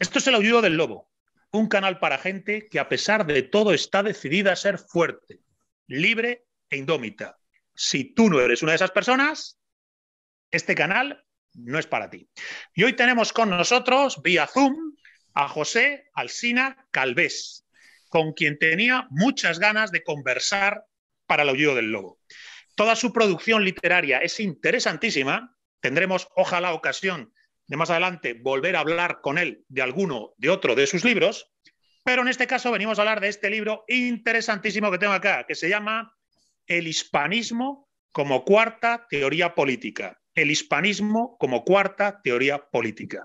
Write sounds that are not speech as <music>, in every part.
Esto es el aullido del lobo, un canal para gente que a pesar de todo está decidida a ser fuerte, libre e indómita. Si tú no eres una de esas personas, este canal no es para ti. Y hoy tenemos con nosotros, vía Zoom, a José Alsina Calvés, con quien tenía muchas ganas de conversar para el aullido del lobo. Toda su producción literaria es interesantísima. Tendremos, ojalá, ocasión de más adelante volver a hablar con él de alguno, de otro de sus libros, pero en este caso venimos a hablar de este libro interesantísimo que tengo acá, que se llama El hispanismo como cuarta teoría política. El hispanismo como cuarta teoría política.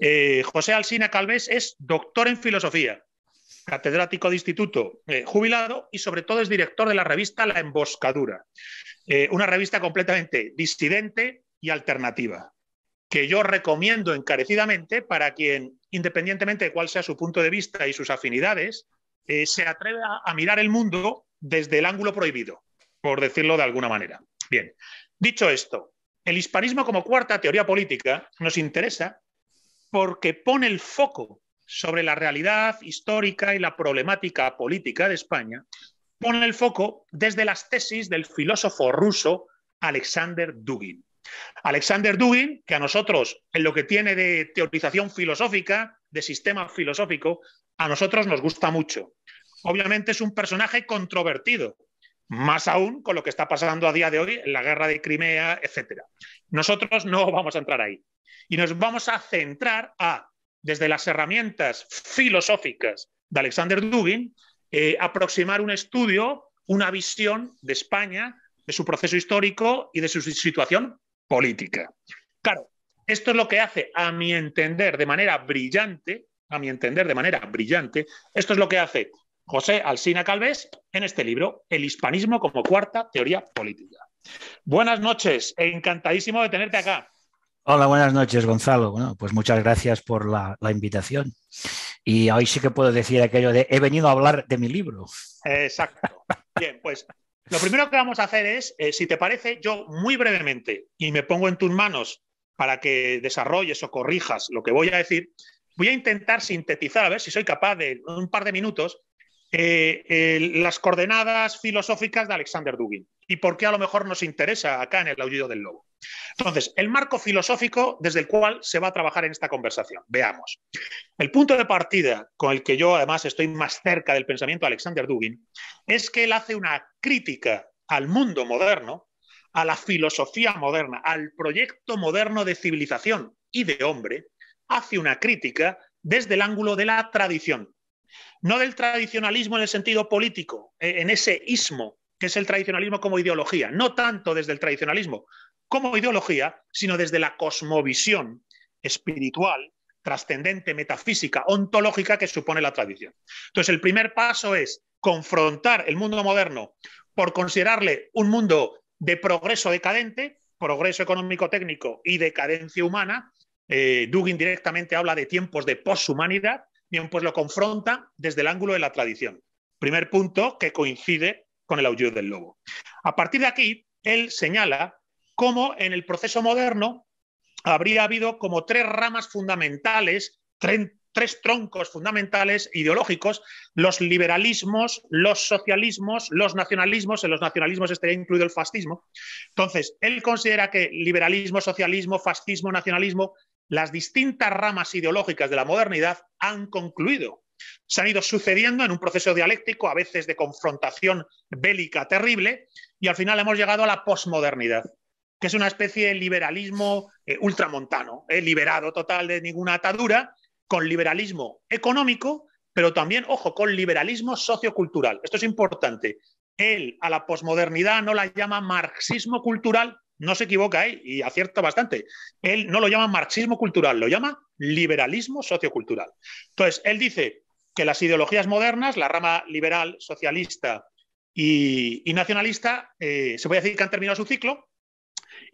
Eh, José Alsina Calvés es doctor en filosofía, catedrático de instituto, eh, jubilado y sobre todo es director de la revista La Emboscadura, eh, una revista completamente disidente y alternativa que yo recomiendo encarecidamente para quien, independientemente de cuál sea su punto de vista y sus afinidades, eh, se atreva a mirar el mundo desde el ángulo prohibido, por decirlo de alguna manera. Bien, dicho esto, el hispanismo como cuarta teoría política nos interesa porque pone el foco sobre la realidad histórica y la problemática política de España, pone el foco desde las tesis del filósofo ruso Alexander Dugin. Alexander Dugin, que a nosotros, en lo que tiene de teorización filosófica, de sistema filosófico, a nosotros nos gusta mucho. Obviamente es un personaje controvertido, más aún con lo que está pasando a día de hoy en la guerra de Crimea, etc. Nosotros no vamos a entrar ahí. Y nos vamos a centrar a, desde las herramientas filosóficas de Alexander Dugin, eh, aproximar un estudio, una visión de España, de su proceso histórico y de su situación política. Claro, esto es lo que hace, a mi entender, de manera brillante, a mi entender, de manera brillante, esto es lo que hace José Alsina Calves en este libro, El hispanismo como cuarta teoría política. Buenas noches, encantadísimo de tenerte acá. Hola, buenas noches, Gonzalo. Bueno, pues muchas gracias por la, invitación. Y hoy sí que puedo decir aquello de he venido a hablar de mi libro. Exacto. Bien, pues lo primero que vamos a hacer es, eh, si te parece, yo muy brevemente, y me pongo en tus manos para que desarrolles o corrijas lo que voy a decir, voy a intentar sintetizar, a ver si soy capaz de un par de minutos, eh, las coordenadas filosóficas de Alexander Dugin y por qué a lo mejor nos interesa acá en el aullido del lobo. Entonces, el marco filosófico desde el cual se va a trabajar en esta conversación. Veamos. El punto de partida con el que yo además estoy más cerca del pensamiento de Alexander Dugin es que él hace una crítica al mundo moderno, a la filosofía moderna, al proyecto moderno de civilización y de hombre, hace una crítica desde el ángulo de la tradición. No del tradicionalismo en el sentido político, eh, en ese ismo que es el tradicionalismo como ideología, no tanto desde el tradicionalismo, como ideología, sino desde la cosmovisión espiritual, trascendente, metafísica, ontológica que supone la tradición. Entonces, el primer paso es confrontar el mundo moderno por considerarle un mundo de progreso decadente, progreso económico-técnico y decadencia humana. Eh, Dugin directamente habla de tiempos de poshumanidad. Bien, pues lo confronta desde el ángulo de la tradición. Primer punto que coincide con el aullido del lobo. A partir de aquí, él señala cómo en el proceso moderno habría habido como tres ramas fundamentales, tres, troncos fundamentales ideológicos, los liberalismos, los socialismos, los nacionalismos, en los nacionalismos estaría incluido el fascismo. Entonces, él considera que liberalismo, socialismo, fascismo, nacionalismo, las distintas ramas ideológicas de la modernidad han concluido. Se han ido sucediendo en un proceso dialéctico, a veces de confrontación bélica terrible, y al final hemos llegado a la posmodernidad que es una especie de liberalismo eh, ultramontano, eh, liberado total de ninguna atadura, con liberalismo económico, pero también, ojo, con liberalismo sociocultural. Esto es importante. Él a la posmodernidad no la llama marxismo cultural, no se equivoca ahí ¿eh? y acierta bastante. Él no lo llama marxismo cultural, lo llama liberalismo sociocultural. Entonces, él dice que las ideologías modernas, la rama liberal, socialista y, nacionalista, se puede decir que han terminado su ciclo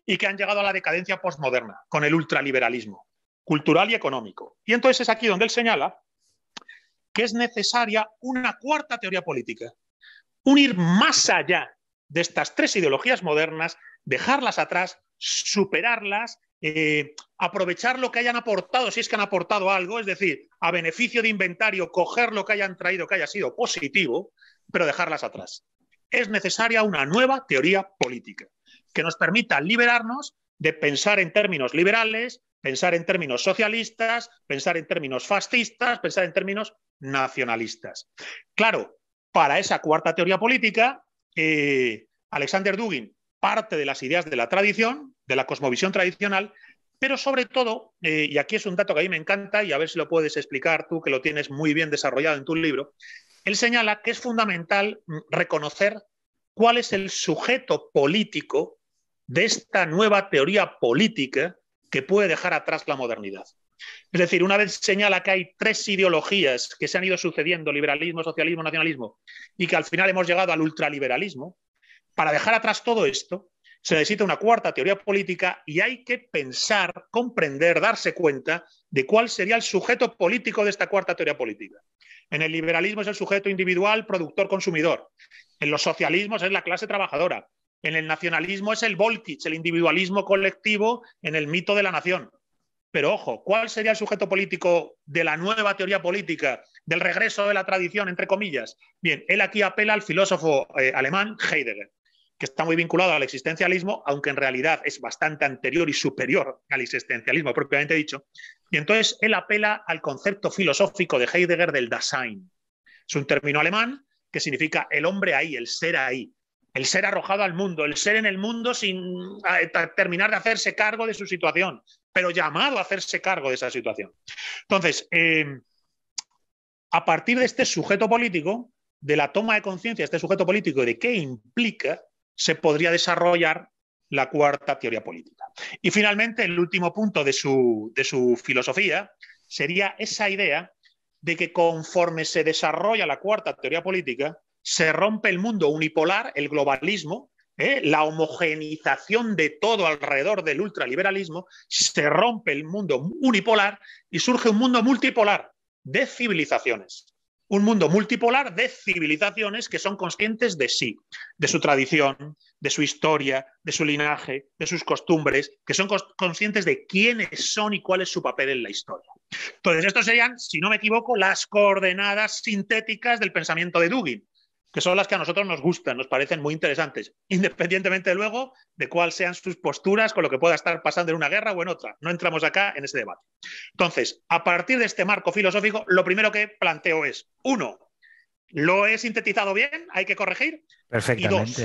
y que han llegado a la decadencia postmoderna con el ultraliberalismo cultural y económico. Y entonces es aquí donde él señala que es necesaria una cuarta teoría política, unir más allá de estas tres ideologías modernas, dejarlas atrás, superarlas, eh, aprovechar lo que hayan aportado, si es que han aportado algo, es decir, a beneficio de inventario, coger lo que hayan traído que haya sido positivo, pero dejarlas atrás. Es necesaria una nueva teoría política que nos permita liberarnos de pensar en términos liberales, pensar en términos socialistas, pensar en términos fascistas, pensar en términos nacionalistas. Claro, para esa cuarta teoría política, eh, Alexander Dugin parte de las ideas de la tradición, de la cosmovisión tradicional, pero sobre todo, eh, y aquí es un dato que a mí me encanta y a ver si lo puedes explicar tú, que lo tienes muy bien desarrollado en tu libro, él señala que es fundamental mm, reconocer cuál es el sujeto político de esta nueva teoría política que puede dejar atrás la modernidad. Es decir, una vez señala que hay tres ideologías que se han ido sucediendo, liberalismo, socialismo, nacionalismo, y que al final hemos llegado al ultraliberalismo, para dejar atrás todo esto se necesita una cuarta teoría política y hay que pensar, comprender, darse cuenta de cuál sería el sujeto político de esta cuarta teoría política. En el liberalismo es el sujeto individual, productor, consumidor. En los socialismos es la clase trabajadora. En el nacionalismo es el Volkic, el individualismo colectivo en el mito de la nación. Pero ojo, ¿cuál sería el sujeto político de la nueva teoría política, del regreso de la tradición, entre comillas? Bien, él aquí apela al filósofo eh, alemán Heidegger, que está muy vinculado al existencialismo, aunque en realidad es bastante anterior y superior al existencialismo propiamente dicho. Y entonces él apela al concepto filosófico de Heidegger del Dasein. Es un término alemán que significa el hombre ahí, el ser ahí el ser arrojado al mundo, el ser en el mundo sin terminar de hacerse cargo de su situación, pero llamado a hacerse cargo de esa situación. Entonces, em, a partir de este sujeto político, de la toma de conciencia de este sujeto político y de qué implica, se podría desarrollar la cuarta teoría política. Y finalmente, el último punto de su filosofía sería esa idea de que conforme se desarrolla la cuarta teoría política, se rompe el mundo unipolar, el globalismo, ¿eh? la homogenización de todo alrededor del ultraliberalismo, se rompe el mundo unipolar y surge un mundo multipolar de civilizaciones. Un mundo multipolar de civilizaciones que son conscientes de sí, de su tradición, de su historia, de su linaje, de sus costumbres, que son conscientes de quiénes son y cuál es su papel en la historia. Entonces, estos serían, si no me equivoco, las coordenadas sintéticas del pensamiento de Dugin que son las que a nosotros nos gustan, nos parecen muy interesantes, independientemente luego de cuáles sean sus posturas con lo que pueda estar pasando en una guerra o en otra. No entramos acá en ese debate. Entonces, a partir de este marco filosófico, lo primero que planteo es, uno, ¿lo he sintetizado bien? ¿Hay que corregir? Perfecto. Y dos,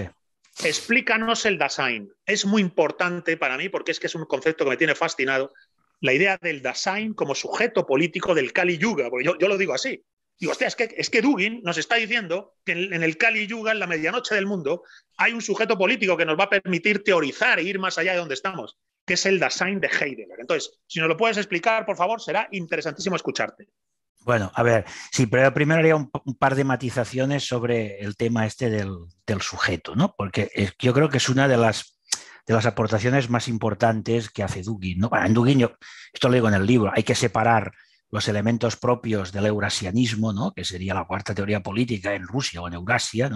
explícanos el Dasein. Es muy importante para mí porque es que es un concepto que me tiene fascinado. La idea del Dasein como sujeto político del Kali Yuga, porque yo lo digo así, y hostia, es que, es que Dugin nos está diciendo que en, el Cali Yuga, en la medianoche del mundo, hay un sujeto político que nos va a permitir teorizar e ir más allá de donde estamos, que es el Dasein de Heidegger. Entonces, si nos lo puedes explicar, por favor, será interesantísimo escucharte. Bueno, a ver, sí, pero primero haría un, par de matizaciones sobre el tema este del, sujeto, ¿no? Porque eh, yo creo que es una de las de las aportaciones más importantes que hace Dugin. ¿no? Bueno, en Dugin, esto lo digo en el libro, hay que separar los elementos propios del eurasianismo, que sería la cuarta teoría política en Rusia o en Eurasia,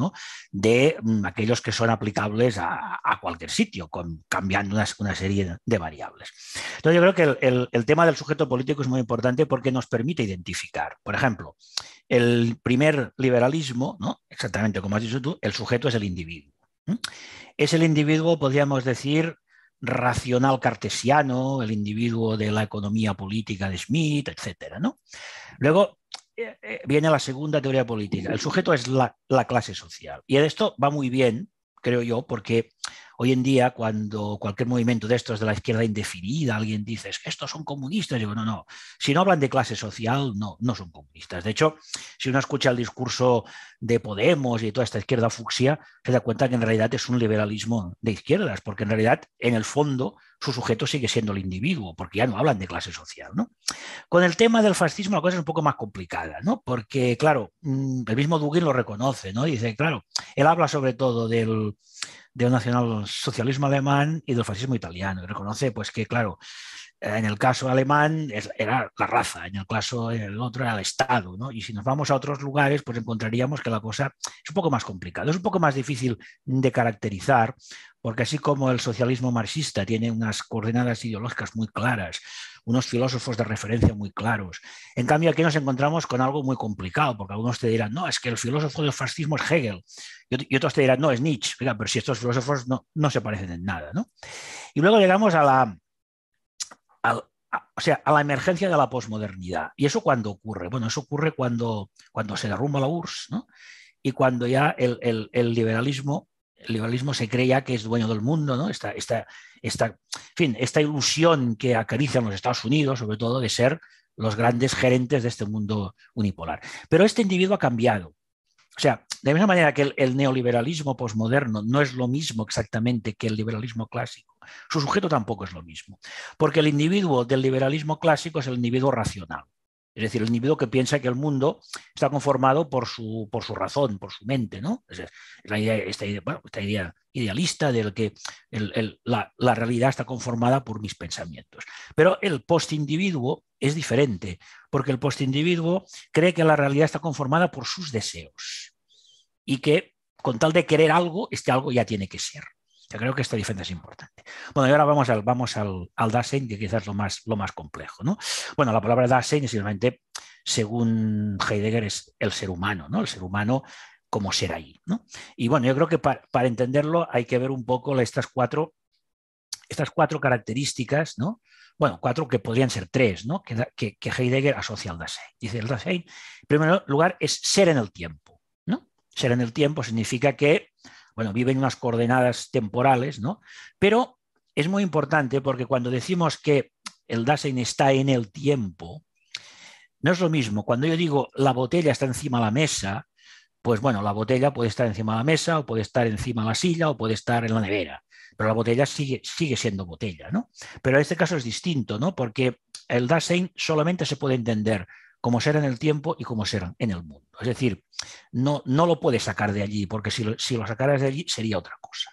de mm, aquellos que son aplicables a, cualquier sitio, cambiando una, serie de variables. Entonces, yo creo que el, tema del sujeto político es muy importante porque nos permite identificar. Por ejemplo, el primer liberalismo, ¿no? exactamente como has dicho tú, el sujeto es el individuo. Es el individuo, podríamos decir, racional cartesiano, el individuo de la economía política de Smith, etc. Luego eh, eh, viene la segunda teoría política. El sujeto es la, la clase social. Y en esto va muy bien, creo yo, porque Hoy en día, cuando cualquier movimiento de estos de la izquierda indefinida, alguien dice, estos son comunistas, digo, no, no, si no hablan de clase social, no, no son comunistas. De hecho, si uno escucha el discurso de Podemos y toda esta izquierda fucsia, se da cuenta que en realidad es un liberalismo de izquierdas, porque en realidad, en el fondo, su sujeto sigue siendo el individuo, porque ya no hablan de clase social. ¿no? Con el tema del fascismo la cosa es un poco más complicada, ¿no? porque, claro, mm, el mismo Duguin lo reconoce, ¿no? dice, claro, él habla sobre todo del de del socialismo alemán y del fascismo italiano. reconoce pues, que, claro, eh, en el caso alemán era la raza, en el caso del otro era el Estado. ¿no? Y si nos vamos a otros lugares, pues encontraríamos que la cosa es un poco más complicada, es un poco más difícil de caracterizar, porque así como el socialismo marxista tiene unas coordenadas ideológicas muy claras, unos filósofos de referencia muy claros. En cambio, aquí nos encontramos con algo muy complicado, porque algunos te dirán, no, es que el filósofo del fascismo es Hegel, y otros te dirán, no, es Nietzsche, pero si estos filósofos no, se parecen en nada. ¿no? Y luego llegamos a la, o sea, a la emergencia de la posmodernidad. ¿Y eso cuándo ocurre? Bueno, eso ocurre cuando, cuando se derrumba la URSS ¿no? y cuando ya el liberalismo el liberalismo se cree ya que es dueño del mundo, ¿no? Esta, esta, fin, esta ilusión que acarician los Estados Unidos, sobre todo, de ser los grandes gerentes de este mundo unipolar. Pero este individuo ha cambiado. O sea, de la misma manera que el neoliberalismo posmoderno no es lo mismo exactamente que el liberalismo clásico, su sujeto tampoco es lo mismo, porque el individuo del liberalismo clásico es el individuo racional. Es decir, el individuo que piensa que el mundo está conformado por su, por su razón, por su mente, ¿no? Es idea, esta, idea, idealista del que la, la, realidad está conformada por mis pensamientos. Pero el postindividuo es diferente, porque el postindividuo cree que la realidad está conformada por sus deseos y que con tal de querer algo, este algo ya tiene que ser. Yo creo que esta diferencia es importante. Bueno, y ahora vamos al, vamos al, Dasein, que quizás es lo más, lo más complejo. ¿no? Bueno, la palabra Dasein, simplemente, según Heidegger, es el ser humano, ¿no? El ser humano como ser ahí. ¿no? Y bueno, yo creo que para, entenderlo hay que ver un poco estas cuatro, estas cuatro características, ¿no? bueno, cuatro que podrían ser tres, ¿no? que, Heidegger asocia al Dasein. Dice el Dasein, en primer lugar, es ser en el tiempo. ¿no? Ser en el tiempo significa que bueno, viven unas coordenadas temporales, ¿no? Pero es muy importante porque cuando decimos que el Dasein está en el tiempo, no es lo mismo. Cuando yo digo la botella está encima de la mesa, pues bueno, la botella puede estar encima de la mesa, o puede estar encima de la silla, o puede estar en la nevera. Pero la botella sigue, sigue siendo botella, ¿no? Pero en este caso es distinto, ¿no? Porque el Dasein solamente se puede entender como ser en el tiempo y como ser en el mundo. Es decir, no, no lo puedes sacar de allí, porque si lo, si sacaras de allí sería otra cosa.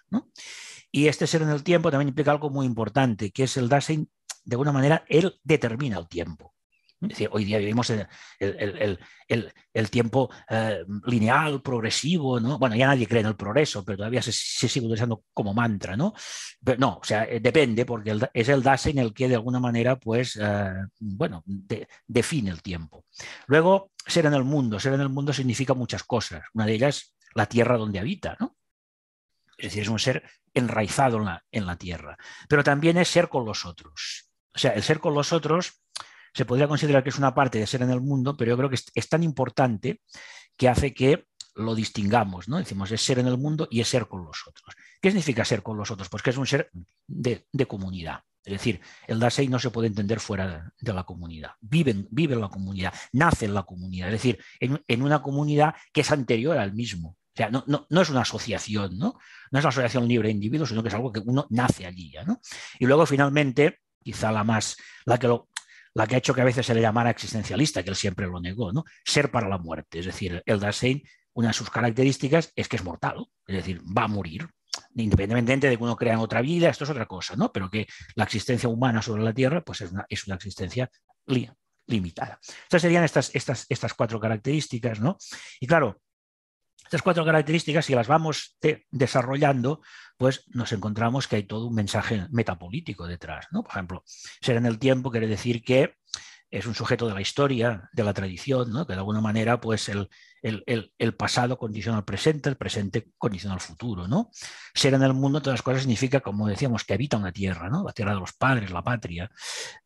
Y este ser en el tiempo también implica algo muy importante, que es el Dasein, de alguna manera, él determina el tiempo hoy día vivimos en el, tiempo eh, lineal, progresivo, ¿no? Bueno, ya nadie cree en el progreso, pero todavía se, sigue utilizando como mantra, ¿no? Pero no, o sea, eh, depende, porque es el Dase en el que de alguna manera, pues, eh, bueno, define el tiempo. Luego, ser en el mundo. Ser en el mundo significa muchas cosas. Una de ellas, la tierra donde habita, ¿no? Es decir, es un ser enraizado en la tierra. Pero también es ser con los otros. O sea, el ser con los otros se podría considerar que es una parte de ser en el mundo, pero yo creo que es, tan importante que hace que lo distingamos, ¿no? Decimos, es ser en el mundo y es ser con los otros. ¿Qué significa ser con los otros? Pues que es un ser de, comunidad. Es decir, el Dasei no se puede entender fuera de la comunidad. Vive, vive en la comunidad, nace en la comunidad, es decir, en, una comunidad que es anterior al mismo. O sea, no, no, no, es una asociación, ¿no? No es una asociación libre de individuos, sino que es algo que uno nace allí, ¿no? Y luego, finalmente, quizá la más, la que lo la que ha hecho que a veces se le llamara existencialista, que él siempre lo negó, ¿no? Ser para la muerte. Es decir, el Dasein, una de sus características es que es mortal, es decir, va a morir. Independientemente de que uno crea en otra vida, esto es otra cosa, ¿no? Pero que la existencia humana sobre la Tierra, pues es una, es una existencia limitada. Estas serían estas, estas, estas cuatro características, ¿no? Y claro, estas cuatro características, si las vamos desarrollando, pues nos encontramos que hay todo un mensaje metapolítico detrás. ¿no? Por ejemplo, ser en el tiempo quiere decir que es un sujeto de la historia, de la tradición, que de alguna manera pues el, pasado condiciona al presente, el presente condiciona al futuro. ¿no? Ser en el mundo, todas las cosas, significa, como decíamos, que habita una tierra, la tierra de los padres, la patria.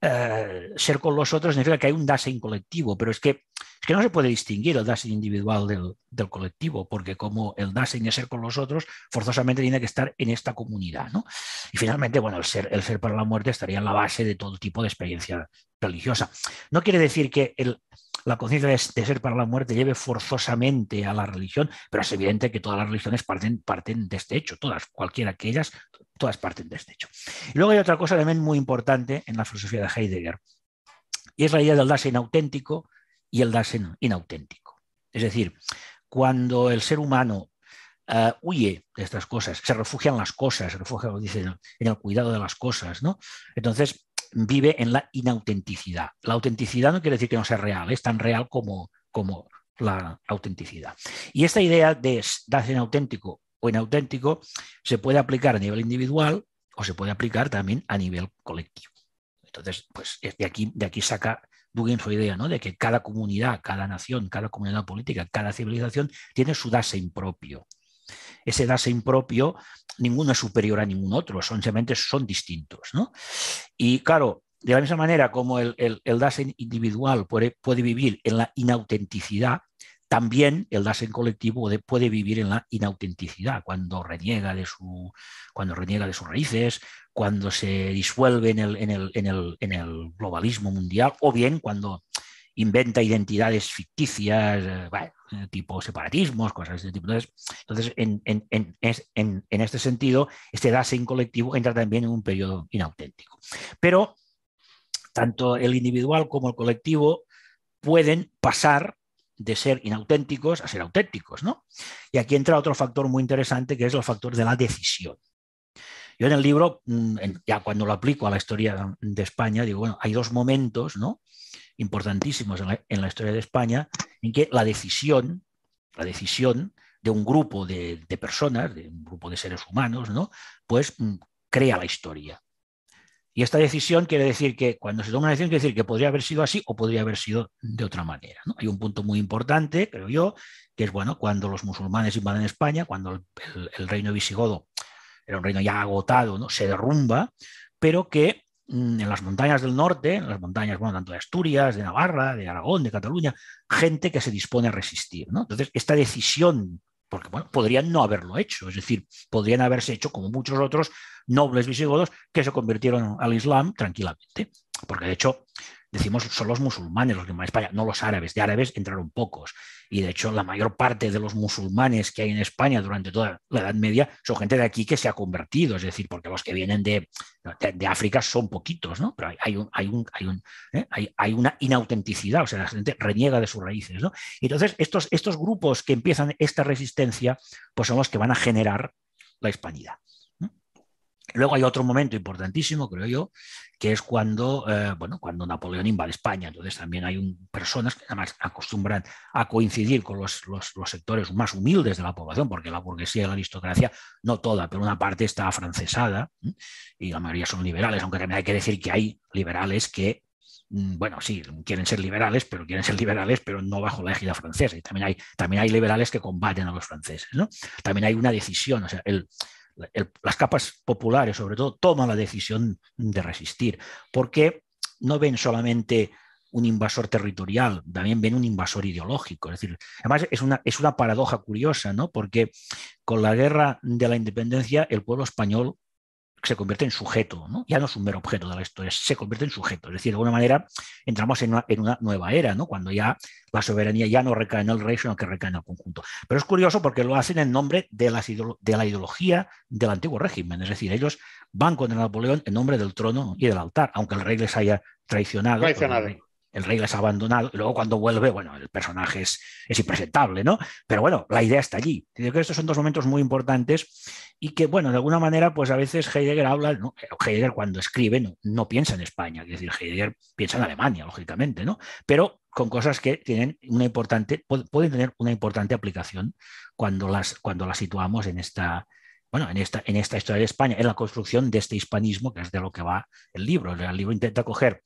Eh, ser con los otros significa que hay un Dasein colectivo, pero es que es que no se puede distinguir el Dasein individual del, del, colectivo, porque como el Dasein es ser con los otros, forzosamente tiene que estar en esta comunidad. Y finalmente, bueno, el ser, el ser para la muerte estaría en la base de todo tipo de experiencia religiosa. No quiere decir que la conciencia de, ser para la muerte lleve forzosamente a la religión, pero es evidente que todas las religiones parten, de este hecho, todas, cualquiera que ellas, todas parten de este hecho. luego hay otra cosa también muy importante en la filosofía de Heidegger, y es la idea del Dasein auténtico, y el Dasein inauténtico. Es decir, cuando el ser humano eh, huye de estas cosas, se refugia en las cosas, se refugia, en el cuidado de las cosas, ¿no? Entonces vive en la inautenticidad. La autenticidad no quiere decir que no sea real, es tan real como, como la autenticidad. Y esta idea de Dasein auténtico o inauténtico se puede aplicar a nivel individual o se puede aplicar también a nivel colectivo. Entonces, pues de aquí, de aquí saca de que cada comunidad, cada nación, cada comunidad política, cada civilización tiene su Dase impropio. Ese Dase impropio, ninguno es superior a ningún otro, simplemente son distintos, Y claro, de la misma manera como el, el, individual puede, vivir en la inautenticidad, también el en colectivo puede vivir en la inautenticidad, cuando reniega de, su, cuando reniega de sus raíces, cuando se disuelve en el, globalismo mundial, o bien cuando inventa identidades ficticias, eh, eh, tipo separatismos, cosas de este tipo. Entonces, en, este sentido, este en colectivo entra también en un periodo inauténtico. Pero tanto el individual como el colectivo pueden pasar de ser inauténticos a ser auténticos, ¿no? Y aquí entra otro factor muy interesante que es el factor de la decisión. Yo en el libro, mm, ya cuando lo aplico a la historia de España, digo, bueno, hay dos momentos, ¿no? Importantísimos en la, historia de España, en que la decisión, la decisión de un grupo de, de personas, de un grupo de seres humanos, ¿no? Pues mm, crea la historia. Y esta decisión quiere decir que cuando se toma una decisión, quiere decir que podría haber sido así o podría haber sido de otra manera. Hay un punto muy importante, creo yo, que es bueno, cuando los musulmanes invaden España, cuando el, reino visigodo era un reino ya agotado, ¿no? se derrumba, pero que mm, en las montañas del norte, en las montañas, bueno, tanto de Asturias, de Navarra, de Aragón, de Cataluña, gente que se dispone a resistir. ¿no? Entonces, esta decisión porque bueno, podrían no haberlo hecho, es decir, podrían haberse hecho como muchos otros nobles visigodos que se convirtieron al Islam tranquilamente, porque de hecho decimos son los musulmanes los que van a España, no los árabes. De árabes entraron pocos. Y de hecho, la mayor parte de los musulmanes que hay en España durante toda la Edad Media son gente de aquí que se ha convertido. Es decir, porque los que vienen de, África son poquitos, ¿no? Pero hay, hay, un, ¿eh? hay, una inautenticidad, o sea, la gente reniega de sus raíces, Entonces, estos, estos grupos que empiezan esta resistencia, pues son los que van a generar la hispanidad. Luego hay otro momento importantísimo, creo yo, que es cuando, eh, bueno, cuando Napoleón invade España. Entonces también hay un, personas que además acostumbran a coincidir con los, los, sectores más humildes de la población, porque la burguesía y la aristocracia, no toda, pero una parte está afrancesada y la mayoría son liberales, aunque también hay que decir que hay liberales que mm, bueno, sí, quieren ser liberales, pero quieren ser liberales, pero no bajo la égida francesa. Y también hay, también hay liberales que combaten a los franceses, ¿no? También hay una decisión, o sea, el, las capas populares, sobre todo, toman la decisión de resistir, porque no ven solamente un invasor territorial, también ven un invasor ideológico. Es decir, además es una, es una paradoja curiosa, ¿no? Porque con la guerra de la independencia el pueblo español se convierte en sujeto, ¿no? ya no es un mero objeto de la historia, se convierte en sujeto. Es decir, de alguna manera entramos en una, en una nueva era, ¿no? cuando ya la soberanía ya no recae en el rey, sino que recae en el conjunto. Pero es curioso porque lo hacen en nombre de, las de la ideología del antiguo régimen, es decir, ellos van contra Napoleón en nombre del trono y del altar, aunque el rey les haya traicionado el rey les ha abandonado, y luego cuando vuelve, bueno, el personaje es, es impresentable, ¿no? Pero bueno, la idea está allí. Yo creo que estos son dos momentos muy importantes y que, bueno, de alguna manera, pues a veces Heidegger habla, ¿no? Heidegger cuando escribe no, piensa en España, es decir, Heidegger piensa en Alemania, lógicamente, ¿no? Pero con cosas que tienen una importante, pueden tener una importante aplicación cuando las, cuando las situamos en esta, bueno, en esta, en esta historia de España, en la construcción de este hispanismo, que es de lo que va el libro. El libro intenta coger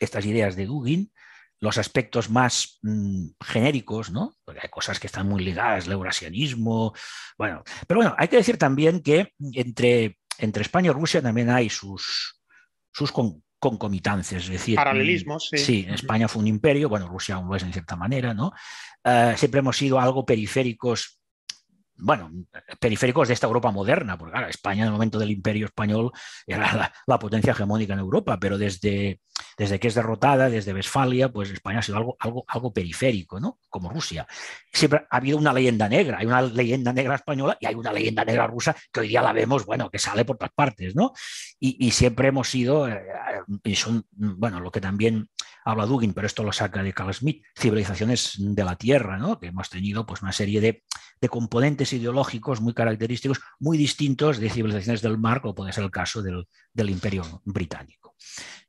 estas ideas de Dugin, los aspectos más mm, genéricos, ¿no? Porque hay cosas que están muy ligadas, el eurasianismo, bueno, pero bueno, hay que decir también que entre, entre España y Rusia también hay sus, sus concomitancias, es decir, paralelismos, mm, sí. Sí, España fue un imperio, bueno, Rusia aún lo es en cierta manera, ¿no? Eh, siempre hemos sido algo periféricos bueno, periféricos de esta Europa moderna, porque claro, España en el momento del imperio español era la potencia hegemónica en Europa, pero desde, desde que es derrotada, desde Westfalia, pues España ha sido algo, algo, algo periférico, ¿no? Como Rusia. Siempre ha habido una leyenda negra, hay una leyenda negra española y hay una leyenda negra rusa que hoy día la vemos, bueno, que sale por todas partes, ¿no? Y, siempre hemos sido, y eh, eh, son, bueno, lo que también habla Dugin, pero esto lo saca de Carl Smith, civilizaciones de la Tierra, ¿no? que hemos tenido pues, una serie de, componentes ideológicos muy característicos, muy distintos de civilizaciones del mar, como puede ser el caso del Imperio Británico.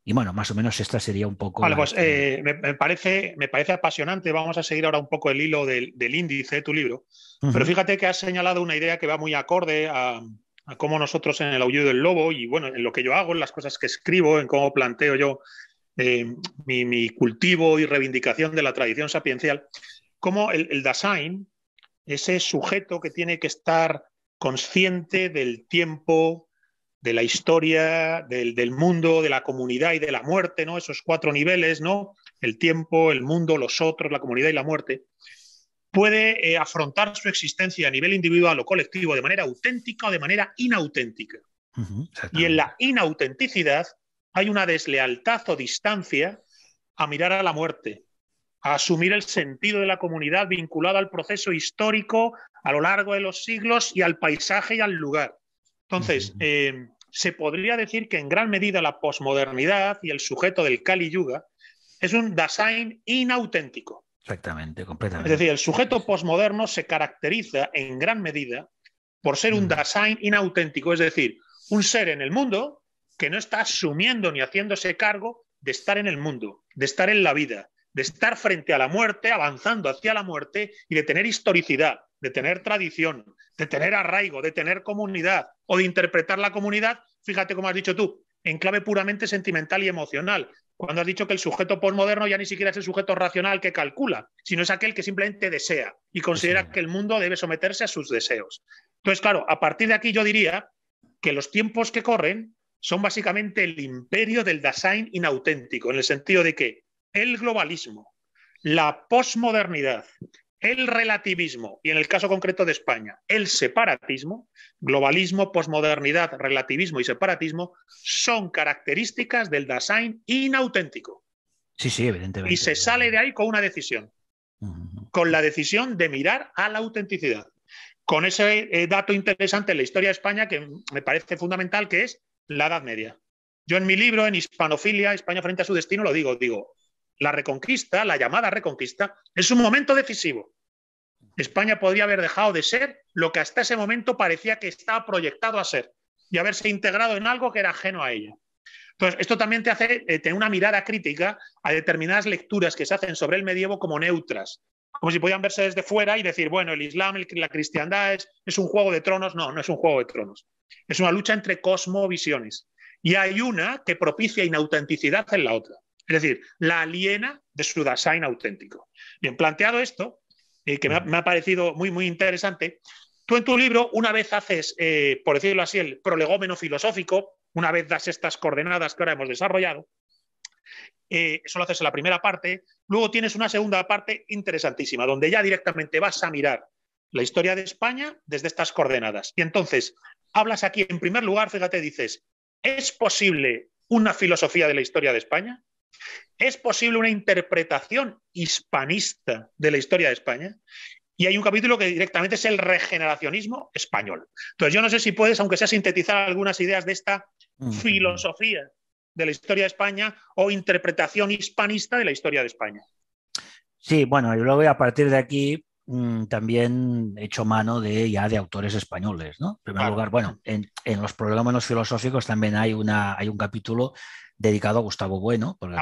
Y bueno, más o menos esta sería un poco. Vale, pues eh, me, parece, me parece apasionante. Vamos a seguir ahora un poco el hilo del, índice de tu libro. Pero fíjate que has señalado una idea que va muy acorde a, cómo nosotros en el aullido del lobo y bueno, en lo que yo hago, en las cosas que escribo, en cómo planteo yo eh, mi, cultivo y reivindicación de la tradición sapiencial, cómo el, el Dasein, ese sujeto que tiene que estar consciente del tiempo, de la historia, del, mundo, de la comunidad y de la muerte, ¿no? Esos cuatro niveles, ¿no? El tiempo, el mundo, los otros, la comunidad y la muerte, puede eh, afrontar su existencia a nivel individual o colectivo de manera auténtica o de manera inauténtica. y en la inautenticidad hay una deslealtad o distancia a mirar a la muerte, a asumir el sentido de la comunidad vinculado al proceso histórico a lo largo de los siglos y al paisaje y al lugar entonces, eh, se podría decir que en gran medida la posmodernidad y el sujeto del Kali Yuga es un Dasein inauténtico. Exactamente, completamente. Es decir, el sujeto posmoderno se caracteriza en gran medida por ser un Dasein inauténtico, es decir, un ser en el mundo que no está asumiendo ni haciéndose cargo de estar en el mundo, de estar en la vida, de estar frente a la muerte, avanzando hacia la muerte y de tener historicidad, de tener tradición, de tener arraigo, de tener comunidad o de interpretar la comunidad, fíjate como has dicho tú, en clave puramente sentimental y emocional. Cuando has dicho que el sujeto postmoderno ya ni siquiera es el sujeto racional que calcula, sino es aquel que simplemente desea y considera que el mundo debe someterse a sus deseos. Entonces, claro, a partir de aquí yo diría que los tiempos que corren son básicamente el imperio del design inauténtico, en el sentido de que el globalismo, la posmodernidad el relativismo y en el caso concreto de España, el separatismo, globalismo, posmodernidad, relativismo y separatismo son características del Dasein inauténtico. Sí, sí, evidentemente. Y se sale de ahí con una decisión, con la decisión de mirar a la autenticidad. Con ese eh, dato interesante en la historia de España que me parece fundamental, que es la Edad Media. Yo en mi libro, en Hispanofilia, España frente a su destino, lo digo, digo, la reconquista, la llamada reconquista, es un momento decisivo. España podría haber dejado de ser lo que hasta ese momento parecía que estaba proyectado a ser y haberse integrado en algo que era ajeno a ella. Entonces, esto también te hace eh, tener una mirada crítica a determinadas lecturas que se hacen sobre el medievo como neutras, como si podían verse desde fuera y decir, bueno, el Islam, la cristiandad es, es un juego de tronos. No, no es un juego de tronos. Es una lucha entre cosmovisiones. Y hay una que propicia inautenticidad en la otra. Es decir, la aliena de su design auténtico. Bien, planteado esto, y eh, que me ha, parecido muy, muy interesante, tú en tu libro una vez haces, eh, por decirlo así, el prolegómeno filosófico, una vez das estas coordenadas que ahora hemos desarrollado, eso eh, lo haces en la primera parte, luego tienes una segunda parte interesantísima, donde ya directamente vas a mirar la historia de España desde estas coordenadas. Y entonces, hablas aquí, en primer lugar, fíjate, dices, ¿es posible una filosofía de la historia de España? ¿Es posible una interpretación hispanista de la historia de España? Y hay un capítulo que directamente es el regeneracionismo español. Entonces, yo no sé si puedes, aunque sea sintetizar algunas ideas de esta mm. filosofía de la historia de España o interpretación hispanista de la historia de España. Sí, bueno, yo lo voy a partir de aquí mm, también hecho mano de ya de autores españoles, ¿no? En primer lugar, bueno, en, los problemas filosóficos también hay, una, hay un capítulo dedicado a Gustavo Bueno. Porque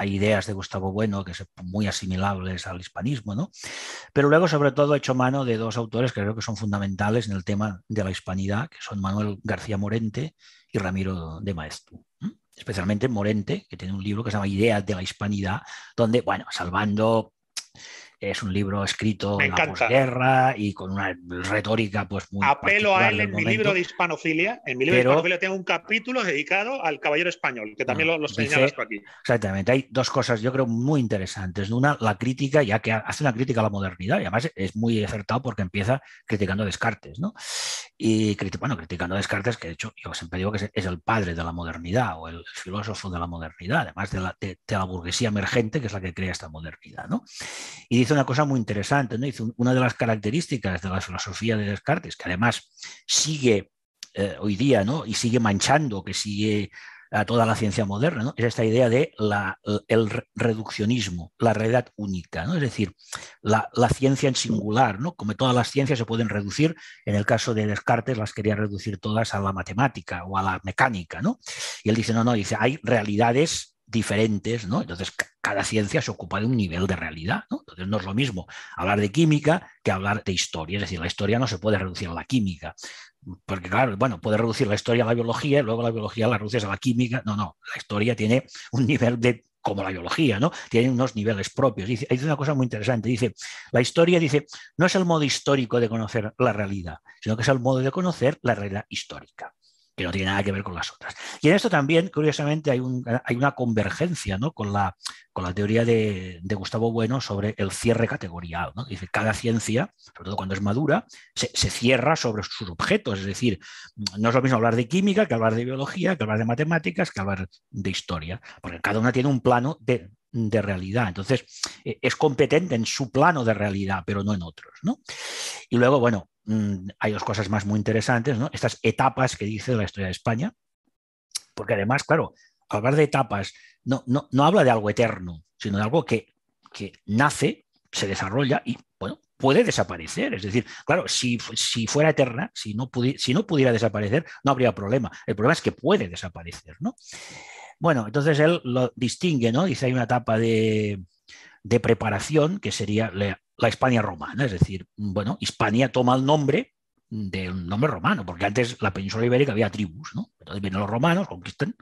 hay, ideas de Gustavo Bueno que son muy asimilables al hispanismo, ¿no? Pero luego, sobre todo, he hecho mano de dos autores que creo que son fundamentales en el tema de la hispanidad, que son Manuel García Morente y Ramiro de Maestú. Especialmente Morente, que tiene un libro que se llama Ideas de la Hispanidad, donde, bueno, salvando es un libro escrito en la posguerra y con una retórica pues muy apelo a él en mi libro de hispanofilia en mi libro de hispanofilia tengo un capítulo dedicado al caballero español que también mm, lo, he señalas aquí exactamente hay dos cosas yo creo muy interesantes una la crítica ya que hace una crítica a la modernidad y además es muy acertado porque empieza criticando Descartes no y bueno criticando Descartes que de hecho yo siempre digo que es el padre de la modernidad o el filósofo de la modernidad además de la, la burguesía emergente que es la que crea esta modernidad no y dice una cosa muy interesante, ¿no? una de las características de la filosofía de Descartes, que además sigue eh, hoy día, ¿no? Y sigue manchando, que sigue a toda la ciencia moderna, es esta idea de la, el reduccionismo, la realidad única, ¿no? es decir, la, ciencia en singular, ¿no? como todas las ciencias se pueden reducir, en el caso de Descartes las quería reducir todas a la matemática o a la mecánica, ¿no? y él dice, no, no, dice, hay realidades diferentes, ¿no? Entonces, cada ciencia se ocupa de un nivel de realidad, ¿no? Entonces, no es lo mismo hablar de química que hablar de historia, es decir, la historia no se puede reducir a la química, porque claro, bueno, puede reducir la historia a la biología, luego la biología la reduces a la química, no, no, la historia tiene un nivel de como la biología, ¿no? Tiene unos niveles propios. Dice, dice una cosa muy interesante, dice, la historia, dice, no es el modo histórico de conocer la realidad, sino que es el modo de conocer la realidad histórica que no tiene nada que ver con las otras. Y en esto también, curiosamente, hay, hay una convergencia ¿no? con, la, con, la, teoría de, Gustavo Bueno sobre el cierre categorial. ¿no? Dice, cada ciencia, sobre todo cuando es madura, se, se, cierra sobre sus objetos. Es decir, no es lo mismo hablar de química que hablar de biología, que hablar de matemáticas, que hablar de historia, porque cada una tiene un plano de, de realidad. Entonces, e, es competente en su plano de realidad, pero no en otros. ¿no? Y luego, bueno, mm, hay dos cosas más muy interesantes, ¿no? Estas etapas que dice la historia de España, porque además, claro, hablar de etapas no, no, habla de algo eterno, sino de algo que, que nace, se desarrolla y, bueno, puede desaparecer. Es decir, claro, si, fuera eterna, si no, si no, pudiera desaparecer, no habría problema. El problema es que puede desaparecer, ¿no? Bueno, entonces él lo distingue, ¿no? Dice, hay una etapa de, de preparación que sería la, la Hispania romana, es decir, bueno, Hispania toma el nombre de un nombre romano, porque antes la península ibérica había tribus, ¿no? Entonces vienen los romanos, conquistan,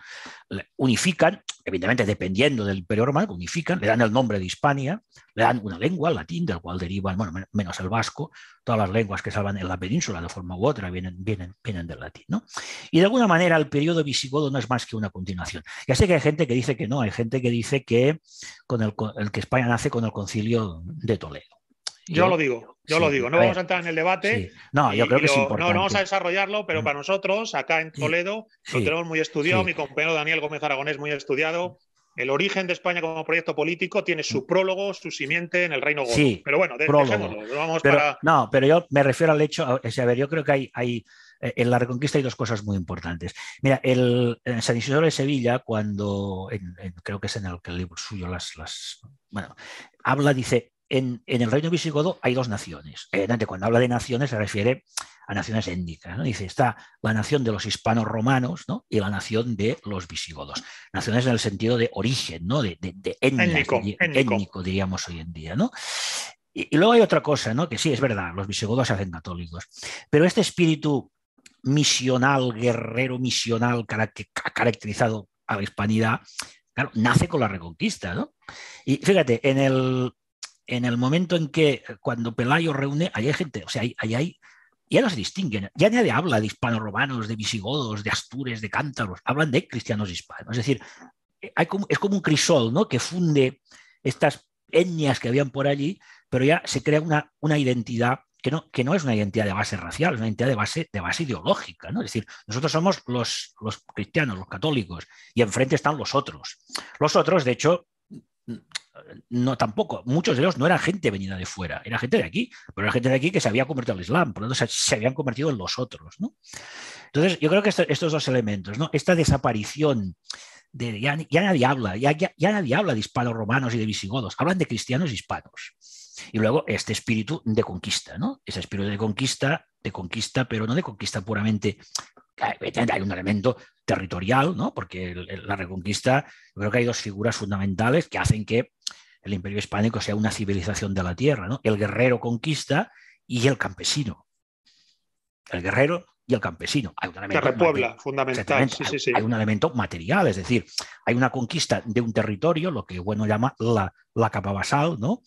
unifican, evidentemente dependiendo del imperio romano, unifican, le dan el nombre de Hispania, le dan una lengua, el latín, del cual derivan, bueno, menos el vasco, todas las lenguas que salvan en la península de forma u otra vienen, vienen, vienen del latín, ¿no? Y de alguna manera el periodo visigodo no es más que una continuación. Ya sé que hay gente que dice que no, hay gente que dice que, con el que España nace con el concilio de Toledo. Yo, lo digo, yo lo digo. No vamos a entrar en el debate. No, yo creo que es importante. No, vamos a desarrollarlo, pero mm. para nosotros, acá en mm. Toledo, lo tenemos muy estudiado. Mi compañero Daniel Gómez Aragonés, muy estudiado. El origen de España como proyecto político tiene su mm. prólogo, su simiente en el Reino Godo. Sí, pero bueno, dejémoslo. Vamos pero, para... No, pero yo me refiero al hecho, a, ver, yo creo que hay, hay eh, en la Reconquista hay dos cosas muy importantes. Mira, el, en San Isidoro de Sevilla, cuando creo que es en el, el libro suyo, las, las, bueno, habla, dice, en, el reino visigodo hay dos naciones. Eh, Dante cuando habla de naciones se refiere a naciones étnicas. Dice, está la nación de los hispanos romanos y la nación de los visigodos. Naciones en el sentido de origen, de, étnico, diríamos hoy en día. Y, luego hay otra cosa, que sí, es verdad, los visigodos se hacen católicos, pero este espíritu misional, guerrero misional, que ha caracterizado a la hispanidad, nace con la reconquista. Y fíjate, en el en el momento en que eh, cuando Pelayo reúne, ahí hay gente, o sea, ahí, hay, ya no se distinguen, ya nadie habla de hispanoromanos, de visigodos, de astures, de cántaros, hablan de cristianos hispanos. Es decir, eh, es como un crisol ¿no? que funde estas etnias que habían por allí, pero ya se crea una, una identidad que no, que no, es una identidad de base racial, es una identidad de base, de base ideológica. ¿no? Es decir, nosotros somos los, los cristianos, los católicos, y enfrente están los otros. Los otros, de hecho, no tampoco, muchos de ellos no eran gente venida de fuera, era gente de aquí, pero era gente de aquí que se había convertido al Islam, por lo tanto se, habían convertido en los otros. Entonces, yo creo que estos dos elementos, ¿no? esta desaparición de, ya, nadie habla, ya, ya, ya nadie habla de hispanos romanos y de visigodos, hablan de cristianos e hispanos. Y luego este espíritu de conquista, ¿no? Ese espíritu de conquista, de conquista, pero no de conquista puramente hay un elemento territorial, ¿no? porque la reconquista, creo que hay dos figuras fundamentales que hacen que el imperio hispánico sea una civilización de la tierra, ¿no? el guerrero conquista y el campesino. El guerrero y el campesino. Hay un elemento repuebla, fundamental. Hay, un elemento material, es decir, hay una conquista de un territorio, lo que bueno llama la, capa basal, ¿no?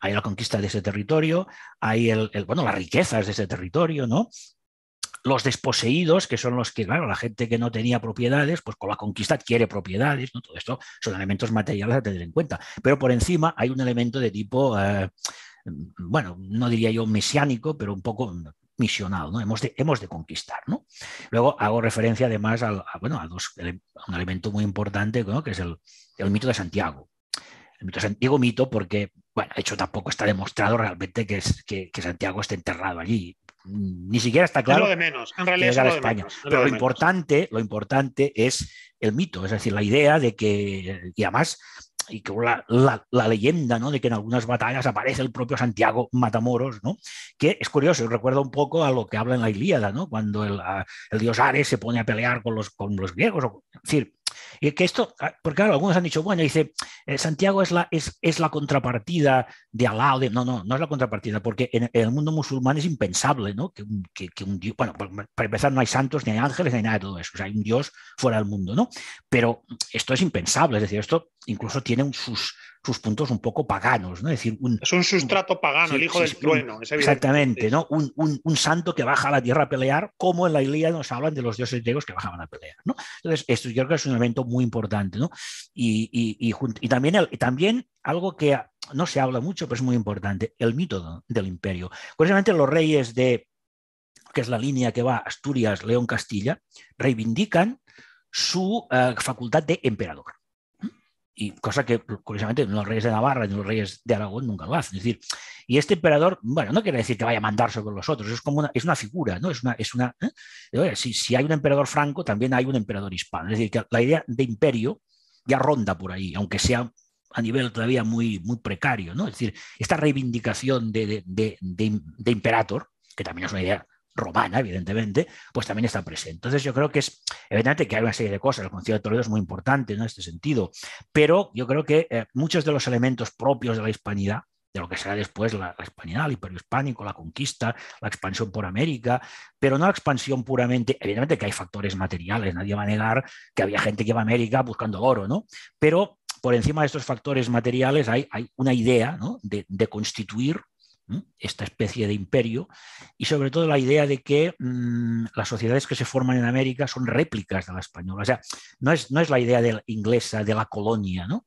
Hay la conquista de ese territorio, hay el, bueno, las riquezas de ese territorio, ¿no? los desposeídos, que son los que, claro, la gente que no tenía propiedades, pues con la conquista adquiere propiedades, ¿no? Todo esto son elementos materiales a tener en cuenta. Pero por encima hay un elemento de tipo, eh, bueno, no diría yo mesiánico, pero un poco misionado ¿no? Hemos de, hemos conquistar, ¿no? Luego hago referencia además a, bueno, a, un elemento muy importante, ¿no? Que es el, mito de Santiago. El mito de Santiago mito porque, bueno, de hecho tampoco está demostrado realmente que, que Santiago esté enterrado allí ni siquiera está claro. lo de menos, en realidad de España. Pero lo, importante, lo importante es el mito, es decir, la idea de que, y además, y que la, leyenda ¿no? de que en algunas batallas aparece el propio Santiago Matamoros, ¿no? que es curioso, recuerda un poco a lo que habla en la Ilíada, ¿no? cuando el, dios Ares se pone a pelear con los, con los griegos. es decir, y que esto, ah, porque claro, algunos han dicho, bueno, dice, eh, Santiago es la, es, es la contrapartida de Alá. No, no, no es la contrapartida, porque en, el mundo musulmán es impensable ¿no? que, un, dios, bueno, para empezar no hay santos, ni hay ángeles, ni nada de todo eso, o sea, hay un dios fuera del mundo, ¿no? Pero esto es impensable, es decir, esto incluso tiene sus, puntos un poco paganos, ¿no? Es decir, un, sustrato pagano, el hijo del trueno. exactamente, ¿no? Un, santo que baja a la tierra a pelear, como en la Ilíada nos hablan de los dioses griegos que bajaban a pelear, ¿no? Entonces, esto yo creo que es un elemento muy importante, ¿no? Y, también, algo que no se habla mucho, pero es muy importante, el mito del imperio. Curiosamente, los reyes de, que es la línea que va Asturias, León, Castilla, reivindican su eh, facultad de emperador y cosa que curiosamente los reyes de Navarra y los reyes de Aragón nunca lo hacen. decir, y este emperador, bueno, no quiere decir que vaya a mandarse con los otros, es como una, es una figura, ¿no? Es una, es una ¿eh? si, hay un emperador franco, también hay un emperador hispano. Es decir, que la idea de imperio ya ronda por ahí, aunque sea a nivel todavía muy, muy precario, ¿no? Es decir, esta reivindicación de, de imperator, que también es una idea romana, evidentemente, pues también está presente. Entonces yo creo que es evidente que hay una serie de cosas, el Concilio de Toledo es muy importante en este sentido, pero yo creo que eh, muchos de los elementos propios de la hispanidad de lo que será después la, hispanidad, el imperio hispánico, la conquista, la expansión por América, pero no la expansión puramente, evidentemente que hay factores materiales, nadie va a negar que había gente que iba a América buscando oro, ¿no? Pero por encima de estos factores materiales hay, una idea de, constituir esta especie de imperio, y sobre todo la idea de que mm, las sociedades que se forman en América son réplicas de la española. O sea, no es, no es la idea de la inglesa, de la colonia, ¿no?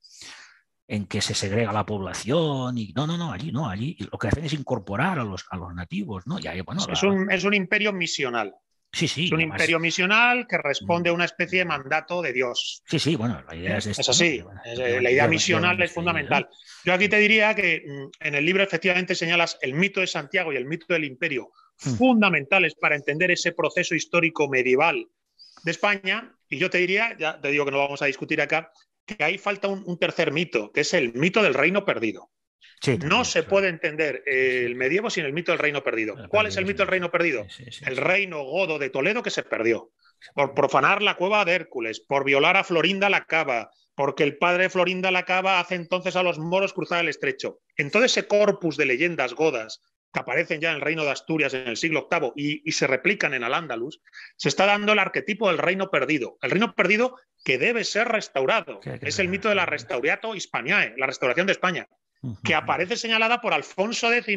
en que se segrega la población y no, no, no, allí no, allí lo que hacen es incorporar a los, los nativos, ¿no? es, un, es un imperio misional. Sí, sí. Es un imperio misional que responde a mm. una especie de mandato de Dios. Sí, sí, bueno, la idea es esta, Es así, la idea misional es fundamental. Yo aquí te diría que mm, en el libro efectivamente señalas el mito de Santiago y el mito del imperio, mm. fundamentales para entender ese proceso histórico medieval de España. Y yo te diría, ya te digo que no vamos a discutir acá, que ahí falta un tercer mito, que es el mito del reino perdido no se puede entender el medievo sin el mito del reino perdido. ¿Cuál es el mito del reino perdido? el reino godo de Toledo que se perdió por profanar la cueva de Hércules, por violar a Florinda la Cava, porque el padre de Florinda la Cava hace entonces a los moros cruzar el estrecho. En todo ese corpus de leyendas godas que aparecen ya en el reino de Asturias en el siglo VIII y, se replican en Al-Ándalus, se está dando el arquetipo del reino perdido. El reino perdido que debe ser restaurado. es el mito de la restauratio hispaniae, la restauración de España que aparece señalada por Alfonso X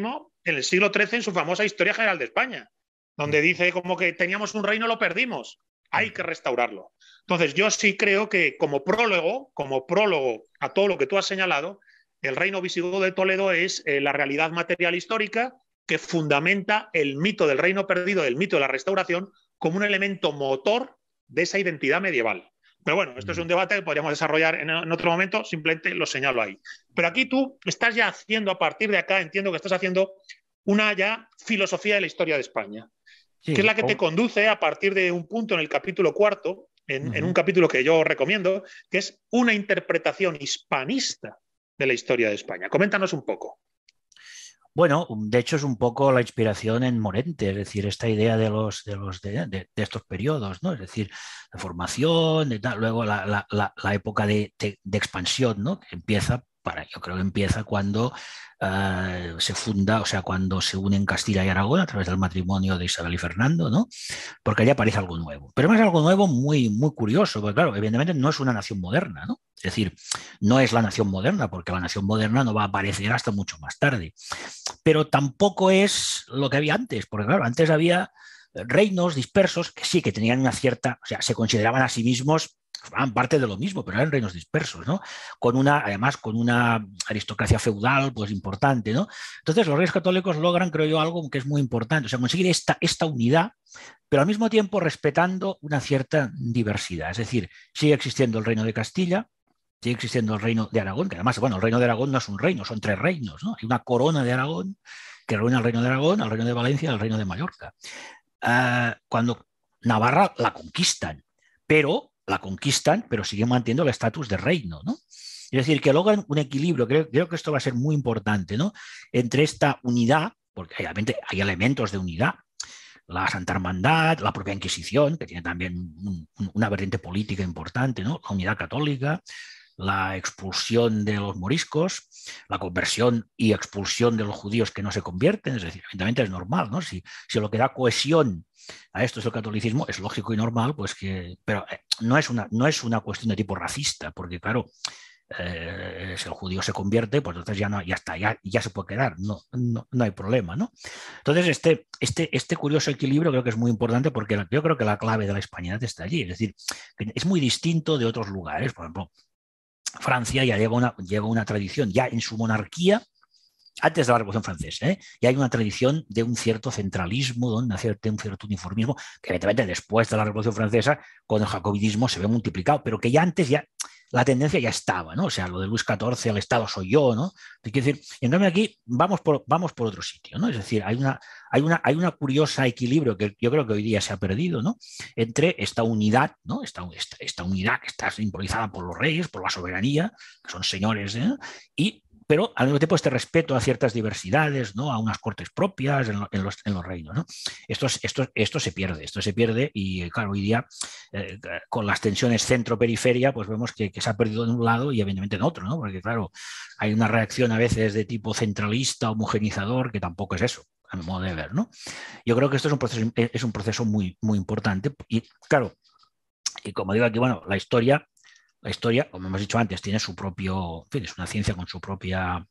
en el siglo XIII en su famosa Historia General de España, donde dice como que teníamos un reino, lo perdimos, hay que restaurarlo. Entonces, yo sí creo que como prólogo, como prólogo a todo lo que tú has señalado, el reino visigodo de Toledo es eh, la realidad material histórica que fundamenta el mito del reino perdido, el mito de la restauración, como un elemento motor de esa identidad medieval. Pero bueno, esto es mm. un debate que podríamos desarrollar en, otro momento, simplemente lo señalo ahí. Pero aquí tú estás ya haciendo, a partir de acá, entiendo que estás haciendo una ya filosofía de la historia de España, que es la que te conduce a partir de un punto en el capítulo cuarto, en un capítulo que yo recomiendo, que es una interpretación hispanista de la historia de España. Coméntanos un poco. Bueno, de hecho es un poco la inspiración en Morente, es decir, esta idea de los de los de, estos periodos, ¿no? Es decir, la formación, luego la, época de, expansión, ¿no? Que empieza yo creo que empieza cuando eh, se funda, o sea, cuando se unen Castilla y Aragón a través del matrimonio de Isabel y Fernando, ¿no? Porque allí aparece algo nuevo. Pero es algo nuevo muy, muy curioso, porque claro, evidentemente no es una nación moderna, ¿no? Es decir, no es la nación moderna, porque la nación moderna no va a aparecer hasta mucho más tarde. Pero tampoco es lo que había antes, porque claro, antes había reinos dispersos que sí que tenían una cierta, o sea, se consideraban a sí mismos parte de lo mismo, pero eran reinos dispersos, ¿no? Con una, además, con una aristocracia feudal, pues importante, ¿no? Entonces, los reyes católicos logran, creo yo, algo que es muy importante, o sea, conseguir esta, esta unidad, pero al mismo tiempo respetando una cierta diversidad. Es decir, sigue existiendo el reino de Castilla, sigue existiendo el reino de Aragón, que además, bueno, el reino de Aragón no es un reino, son tres reinos, ¿no? Hay una corona de Aragón que reúne al reino de Aragón, al reino de Valencia y al reino de Mallorca. Ah, cuando Navarra la conquistan, pero la conquistan, pero siguen manteniendo el estatus de reino, ¿no? Es decir, que logran un equilibrio, creo, creo que esto va a ser muy importante, ¿no? Entre esta unidad, porque obviamente hay elementos de unidad, la Santa Hermandad, la propia Inquisición, que tiene también una vertiente política importante, ¿no? la Unidad Católica, la expulsión de los moriscos, la conversión y expulsión de los judíos que no se convierten, es decir, evidentemente es normal, ¿no? Si, si lo que da cohesión a esto es el catolicismo, es lógico y normal, pues que, pero eh, no es una, no es una cuestión de tipo racista, porque claro, eh, si el judío se convierte, pues entonces ya no, ya está, ya, ya se puede quedar, no, no, hay problema, ¿no? Entonces, este, este, este curioso equilibrio creo que es muy importante porque yo creo que la clave de la hispanidad está allí, es decir, es muy distinto de otros lugares, por ejemplo, Francia ya lleva una, lleva una tradición, ya en su monarquía, antes de la Revolución Francesa, ¿eh? y hay una tradición de un cierto centralismo, de un cierto uniformismo, que evidentemente después de la Revolución Francesa, con el jacobinismo se ve multiplicado, pero que ya antes ya la tendencia ya estaba, ¿no? O sea, lo de Luis XIV, el Estado soy yo, ¿no? decir, en cambio aquí vamos por, vamos por otro sitio, ¿no? Es decir, hay una, hay una, hay una curiosa equilibrio que yo creo que hoy día se ha perdido, ¿no? Entre esta unidad, ¿no? Esta, esta, unidad que está simbolizada por los reyes, por la soberanía, que son señores, ¿eh? y pero al mismo tiempo este respeto a ciertas diversidades, ¿no? a unas cortes propias en, los, reinos. Esto, esto, esto, se pierde, esto se pierde y claro, hoy día eh, con las tensiones centro-periferia, pues vemos que, se ha perdido en un lado y evidentemente en otro, ¿no? porque claro, hay una reacción a veces de tipo centralista, homogenizador, que tampoco es eso a mi modo de ver, ¿no? Yo creo que esto es un proceso, es un proceso muy, muy importante y, claro, y como digo aquí, bueno, la historia la historia, como hemos dicho antes, tiene su propio, fin, es una ciencia con su propia,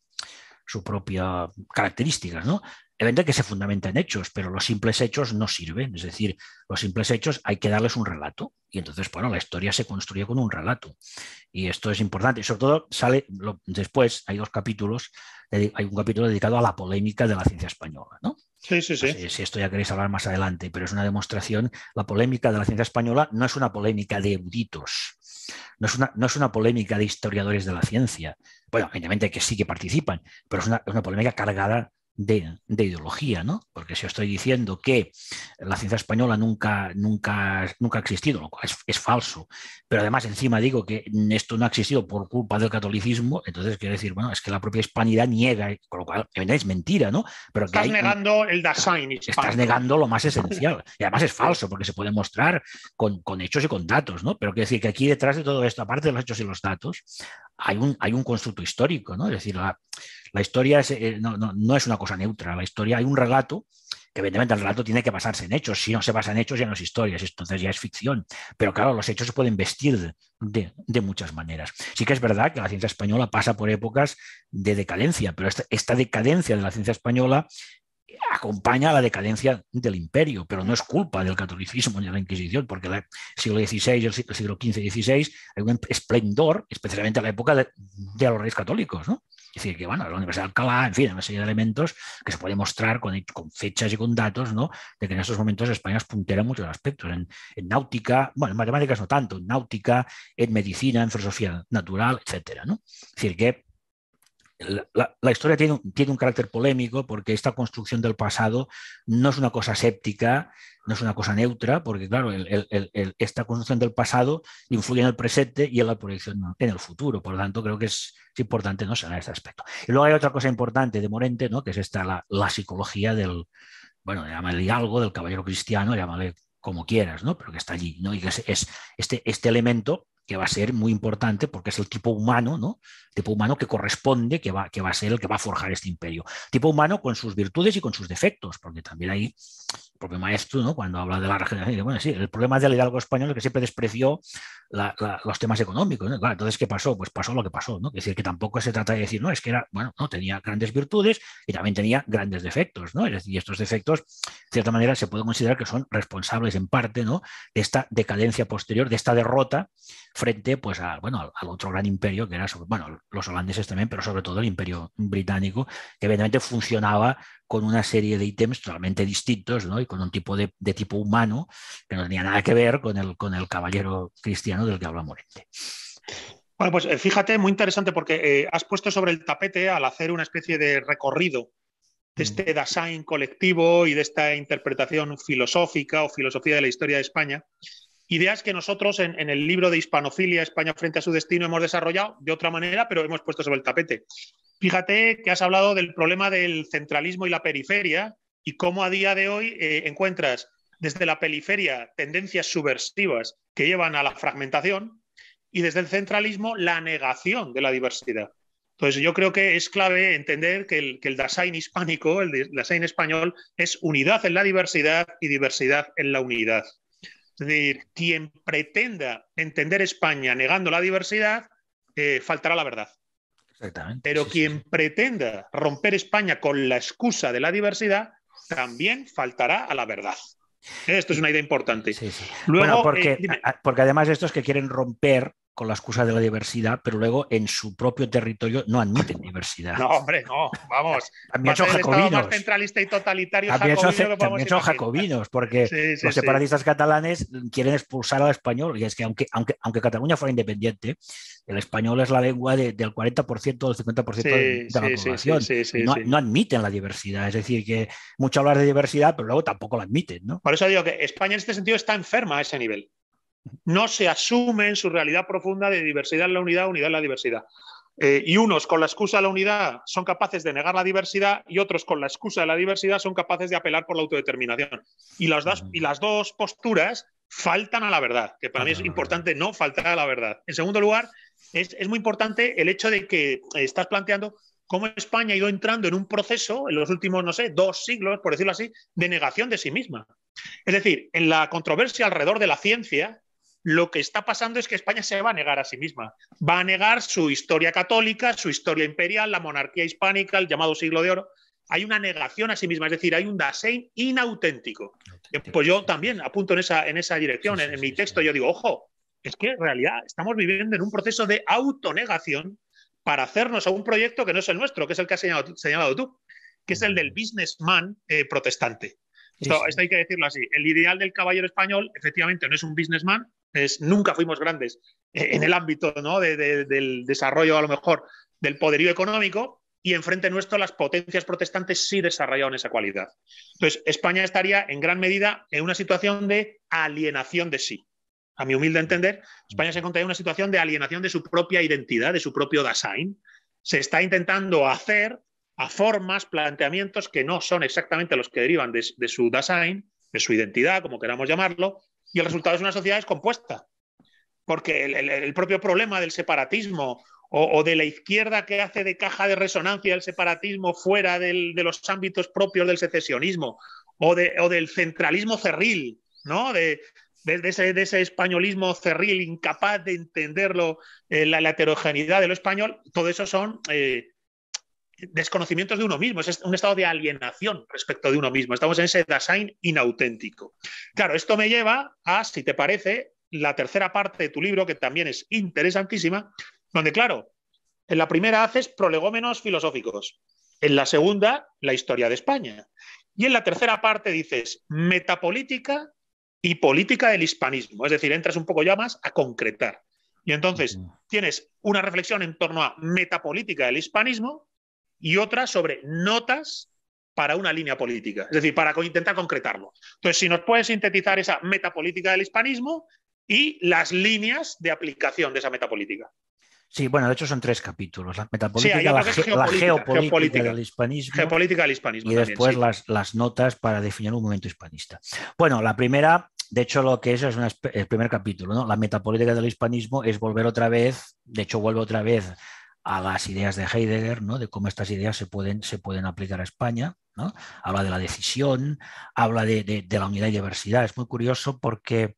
su propia características, ¿no? Evidentemente que se fundamenta en hechos, pero los simples hechos no sirven, es decir, los simples hechos hay que darles un relato y entonces, bueno, la historia se construye con un relato y esto es importante y sobre todo sale después, hay dos capítulos, hay un capítulo dedicado a la polémica de la ciencia española, ¿no? Sí, sí, sí. Si, esto ya queréis hablar más adelante, pero es una demostración. La polémica de la ciencia española no es una polémica de eruditos, no es una, no es una polémica de historiadores de la ciencia. Bueno, evidentemente que sí que participan, pero es una polémica cargada de, ideología, ¿no? Porque si estoy diciendo que la ciencia española nunca, nunca, nunca ha existido, lo cual es, falso, pero además encima digo que esto no ha existido por culpa del catolicismo, entonces quiero decir, bueno, es que la propia hispanidad niega, con lo cual es mentira, ¿no? Pero estás que negando el Dasein. Estás negando lo más esencial. Y además es falso, porque se puede mostrar con, hechos y con datos, ¿no? Pero quiero decir que aquí detrás de todo esto, aparte de los hechos y los datos, hay un, hay un constructo histórico, ¿no? Es decir, la, la historia eh, no, es una cosa neutra, la historia hay un relato, que evidentemente el relato tiene que basarse en hechos, si no se basa en hechos ya no es historia, entonces ya es ficción, pero claro, los hechos se pueden vestir de, muchas maneras. Sí que es verdad que la ciencia española pasa por épocas de decadencia, pero esta, decadencia de la ciencia española acompaña a la decadencia del imperio, pero no es culpa del catolicismo ni de la Inquisición, porque el siglo XVI, el siglo XV y XVI hay un esplendor, especialmente en la época de, de los reyes católicos, ¿no? Es decir, que bueno, la Universidad de Alcalá, en fin, una serie de elementos que se puede mostrar con, con fechas y con datos, ¿no? De que en estos momentos España es puntera en muchos aspectos, en, en, náutica, bueno, en matemáticas no tanto, en náutica, en medicina, en filosofía natural, etcétera, ¿no? Es decir, que la, historia tiene, tiene, un carácter polémico porque esta construcción del pasado no es una cosa séptica, no es una cosa neutra, porque claro, esta construcción del pasado influye en el presente y en la proyección en el futuro. Por lo tanto, creo que es, importante no saber este aspecto. Y luego hay otra cosa importante de Morente, ¿no? que es esta, la, psicología del, bueno, llámale algo, del caballero cristiano, llámale como quieras, ¿no? pero que está allí, ¿no? y que es, es este, este elemento que va a ser muy importante porque es el tipo humano, ¿no? tipo humano que corresponde, que va, que va a ser el que va a forjar este imperio. tipo humano con sus virtudes y con sus defectos, porque también hay, el propio maestro, ¿no? Cuando habla de la regeneración, bueno, sí, el problema del hidalgo español es que siempre despreció los temas económicos, entonces, ¿qué pasó? Pues pasó lo que pasó, ¿no? Es decir, que tampoco se trata de decir, no, es que era, bueno, no, tenía grandes virtudes y también tenía grandes defectos, ¿no? Es decir, y estos defectos, de cierta manera, se pueden considerar que son responsables en parte, ¿no? De esta decadencia posterior, de esta derrota frente pues bueno, al, otro gran imperio que era, los holandeses también, pero sobre todo el imperio británico, que evidentemente funcionaba con una serie de ítems totalmente distintos ¿no? y con un tipo de, tipo humano que no tenía nada que ver con el, con el caballero cristiano del que habla Morente. Bueno, pues eh, fíjate, muy interesante porque eh, has puesto sobre el tapete al hacer una especie de recorrido de este mm. design colectivo y de esta interpretación filosófica o filosofía de la historia de España, ideas que nosotros en, el libro de Hispanofilia, España frente a su destino, hemos desarrollado de otra manera, pero hemos puesto sobre el tapete. Fíjate que has hablado del problema del centralismo y la periferia y cómo a día de hoy eh, encuentras desde la periferia tendencias subversivas que llevan a la fragmentación y desde el centralismo la negación de la diversidad. Entonces, yo creo que es clave entender que el, que el Dasein hispánico, el Dasein español, es unidad en la diversidad y diversidad en la unidad. Es quien pretenda entender España negando la diversidad, eh, faltará la verdad. Exactamente. Pero quien pretenda romper España con la excusa de la diversidad, también faltará a la verdad. Esto es una idea importante. Sí, Luego, porque, eh, porque además estos que quieren romper con la excusa de la diversidad, pero luego en su propio territorio no admiten diversidad. No, hombre, no, vamos. <laughs> también son jacobinos. Más y totalitario también son, jacobinos, porque los separatistas catalanes quieren expulsar al español, y es que aunque, aunque, aunque Cataluña fuera independiente, el español es la lengua del 40% o del 50% de, la población. No, no, admiten la diversidad, es decir, que mucho hablar de diversidad, pero luego tampoco la admiten. Por eso digo que España en este sentido está enferma a ese nivel no se asumen su realidad profunda de diversidad en la unidad, unidad en la diversidad. Eh, y unos con la excusa de la unidad son capaces de negar la diversidad y otros con la excusa de la diversidad son capaces de apelar por la autodeterminación. Y las dos, y las dos posturas faltan a la verdad, que para mí es importante no faltar a la verdad. En segundo lugar, es, es muy importante el hecho de que estás planteando cómo España ha ido entrando en un proceso en los últimos, no sé, dos siglos, por decirlo así, de negación de sí misma. Es decir, en la controversia alrededor de la ciencia, lo que está pasando es que España se va a negar a sí misma. Va a negar su historia católica, su historia imperial, la monarquía hispánica, el llamado siglo de oro. Hay una negación a sí misma, es decir, hay un Dasein inauténtico. Pues yo también apunto en esa, en esa dirección. en, mi texto yo digo, ojo, es que en realidad estamos viviendo en un proceso de autonegación para hacernos a un proyecto que no es el nuestro, que es el que has señalado, tú, que es el del businessman eh, protestante. esto hay que decirlo así. El ideal del caballero español, efectivamente, no es un businessman, nunca fuimos grandes eh, en el ámbito ¿no? del desarrollo, a lo mejor, del poderío económico, y enfrente nuestro las potencias protestantes sí desarrollaron esa cualidad. Entonces, España estaría en gran medida en una situación de alienación de sí. A mi humilde entender, España se encuentra en una situación de alienación de su propia identidad, de su propio Dasein. Se está intentando hacer a formas, planteamientos que no son exactamente los que derivan de, de su Dasein, de su identidad, como queramos llamarlo, y el resultado es una sociedad descompuesta, porque el, propio problema del separatismo o, de la izquierda que hace de caja de resonancia el separatismo fuera de los ámbitos propios del secesionismo, o, de, del centralismo cerril, ¿no? De, ese, españolismo cerril, incapaz de entenderlo, eh, la, heterogeneidad de lo español, todo eso son eh, desconocimientos de uno mismo, es un estado de alienación respecto de uno mismo. Estamos en ese design inauténtico. Claro, esto me lleva a, si te parece, la tercera parte de tu libro, que también es interesantísima, donde, claro, en la primera haces prolegómenos filosóficos, en la segunda, la historia de España, y en la tercera parte dices metapolítica y política del hispanismo, es decir, entras un poco ya más a concretar. Y entonces tienes una reflexión en torno a metapolítica del hispanismo, y otra sobre notas para una línea política, es decir, para intentar concretarlo. Entonces, si nos puedes sintetizar esa metapolítica del hispanismo y las líneas de aplicación de esa metapolítica. Sí, bueno, de hecho son tres capítulos. La metapolítica, la, geopolítica, del hispanismo. Y después las, notas para definir un momento hispanista. Bueno, la primera, de hecho, lo que es es el primer capítulo, ¿no? La metapolítica del hispanismo es volver otra vez, de hecho, vuelve otra vez a las ideas de Heidegger, ¿no? de cómo estas ideas se pueden, se pueden aplicar a España. Habla de la decisión, habla de, la unidad y diversidad. Es muy curioso porque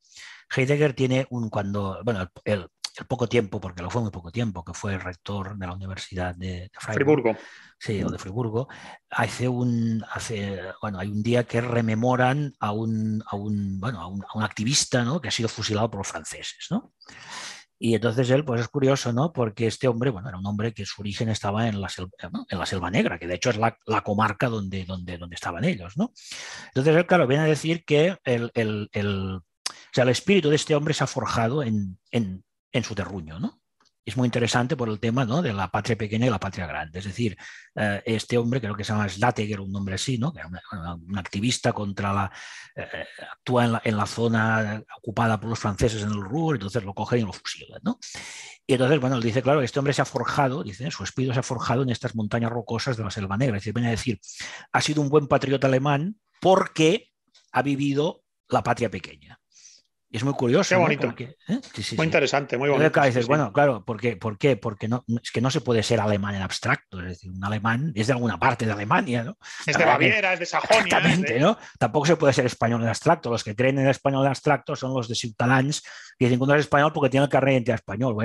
Heidegger tiene un, cuando, bueno, el, poco tiempo, porque lo fue muy poco tiempo, que fue rector de la Universidad de, Friburgo. Sí, de mm. Friburgo, hace un, hace, bueno, hay un día que rememoran a un, un, activista que ha sido fusilado por los franceses. ¿no? Y entonces él, pues es curioso, ¿no? Porque este hombre, bueno, era un hombre que su origen estaba en la selva, en la selva negra, que de hecho es la, comarca donde, donde, donde, estaban ellos, ¿no? Entonces él, claro, viene a decir que el, el, espíritu de este hombre se ha forjado en su terruño, ¿no? es muy interesante por el tema de la patria pequeña y la patria grande. Es decir, eh, este hombre, creo que se llama Slateger, un nombre así, ¿no? que era un, activista contra la... Eh, actúa en la, zona ocupada por los franceses en el Ruhr, entonces lo cogen y lo fusilan. Y entonces, bueno, él dice, claro, este hombre se ha forjado, dice, su espíritu se ha forjado en estas montañas rocosas de la Selva Negra. Es decir, viene a decir, ha sido un buen patriota alemán porque ha vivido la patria pequeña. Y es muy curioso. Qué bonito. ¿eh? muy interesante, muy bonito. Dices, bueno, claro, ¿por qué? Porque no, es que no se puede ser alemán en abstracto. Es decir, un alemán es de alguna parte de Alemania, ¿no? Es de Baviera, es de Sajonia. Exactamente, ¿no? Tampoco se puede ser español en abstracto. Los que creen en el español en abstracto son los de Ciutadans, que dicen que es español porque tiene el carnet de identidad español.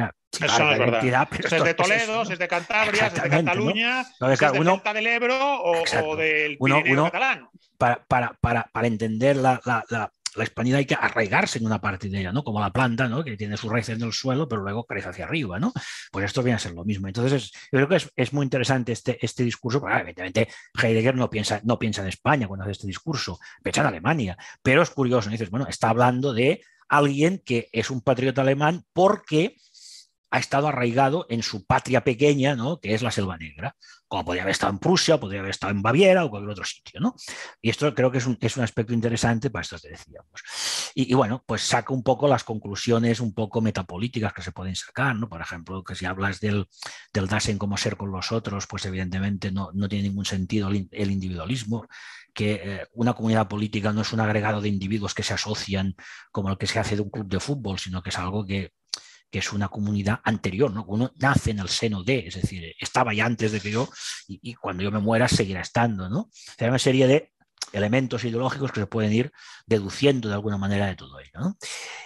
eso es verdad. es de <laughs> pues Toledo, es, de Cantabria, es de Cataluña, es de uno, del Ebro o, del Pirineo catalán. Para, para, para, para entender la, la, la española hay que arraigarse en una parte de ella, ¿no? Como la planta, ¿no? Que tiene sus raíces en el suelo, pero luego crece hacia arriba, ¿no? Pues esto viene a ser lo mismo. Entonces, yo creo que es, muy interesante este, este discurso, porque, evidentemente Heidegger no piensa, no piensa en España cuando hace este discurso, piensa en Alemania, pero es curioso, dices, bueno, está hablando de alguien que es un patriota alemán porque ha estado arraigado en su patria pequeña, que es la Selva Negra, como podría haber estado en Prusia, podría haber estado en Baviera o cualquier otro sitio. Y esto creo que es un, aspecto interesante para esto que decíamos. Y, bueno, pues saca un poco las conclusiones un poco metapolíticas que se pueden sacar, ¿no? por ejemplo, que si hablas del, del Dasein como ser con los otros, pues evidentemente no, tiene ningún sentido el, el individualismo, que eh, una comunidad política no es un agregado de individuos que se asocian como el que se hace de un club de fútbol, sino que es algo que que es una comunidad anterior, ¿no? Uno nace en el seno de, es decir, estaba ya antes de que yo, y, cuando yo me muera seguirá estando, ¿no? Hay una serie de elementos ideológicos que se pueden ir deduciendo de alguna manera de todo ello. ¿no?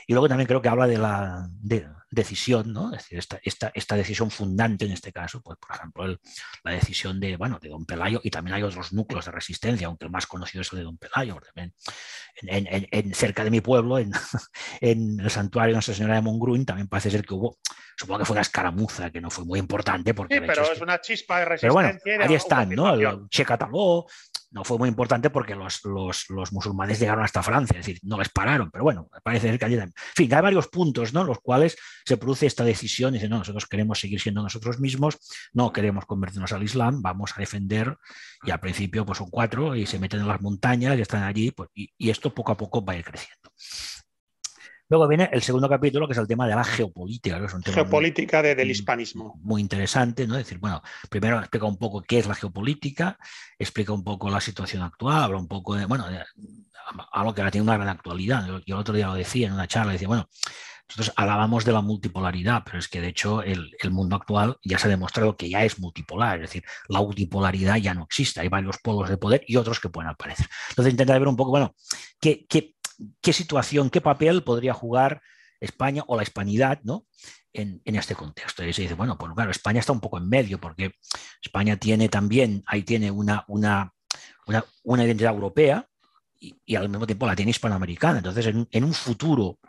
Y luego también creo que habla de la, de, decisión, ¿no? Es decir, esta, esta, esta decisión fundante en este caso, pues por ejemplo, la decisión de, bueno, de Don Pelayo, y también hay otros núcleos de resistencia, aunque el más conocido es el de Don Pelayo, en, cerca de mi pueblo, <laughs> en, el santuario de Nuestra Señora de Mongruin, también parece ser que hubo, supongo que fue una escaramuza que no fue muy importante. Porque sí, pero es una chispa de resistencia. Pero bueno, ahí están, ¿no? El Che no fue muy importante porque los, los, los, musulmanes llegaron hasta Francia, es decir, no les pararon, pero bueno, parece ser que allí En fin, hay varios puntos, ¿no? Los cuales se produce esta decisión, y dice, no, nosotros queremos seguir siendo nosotros mismos, no queremos convertirnos al Islam, vamos a defender, y al principio pues son cuatro y se meten en las montañas y están allí, pues, y, esto poco a poco va a ir creciendo. Luego viene el segundo capítulo, que es el tema de la geopolítica. Es un tema geopolítica del hispanismo. Muy interesante, ¿no? Es decir, bueno, primero explica un poco qué es la geopolítica, explica un poco la situación actual, habla un poco de, bueno, de, algo que ahora tiene una gran actualidad. Yo el otro día lo decía en una charla, decía, bueno, entonces, hablábamos de la multipolaridad, pero es que de hecho el, mundo actual ya se ha demostrado que ya es multipolar, es decir, la multipolaridad ya no existe, hay varios polos de poder y otros que pueden aparecer. Entonces intentar ver un poco, bueno, qué, qué, situación, qué papel podría jugar España o la hispanidad ¿no? En, este contexto. Y se dice, bueno, pues claro, España está un poco en medio, porque España tiene también, ahí tiene una, una, una, identidad europea y, al mismo tiempo la tiene hispanoamericana. Entonces, en, en un futuro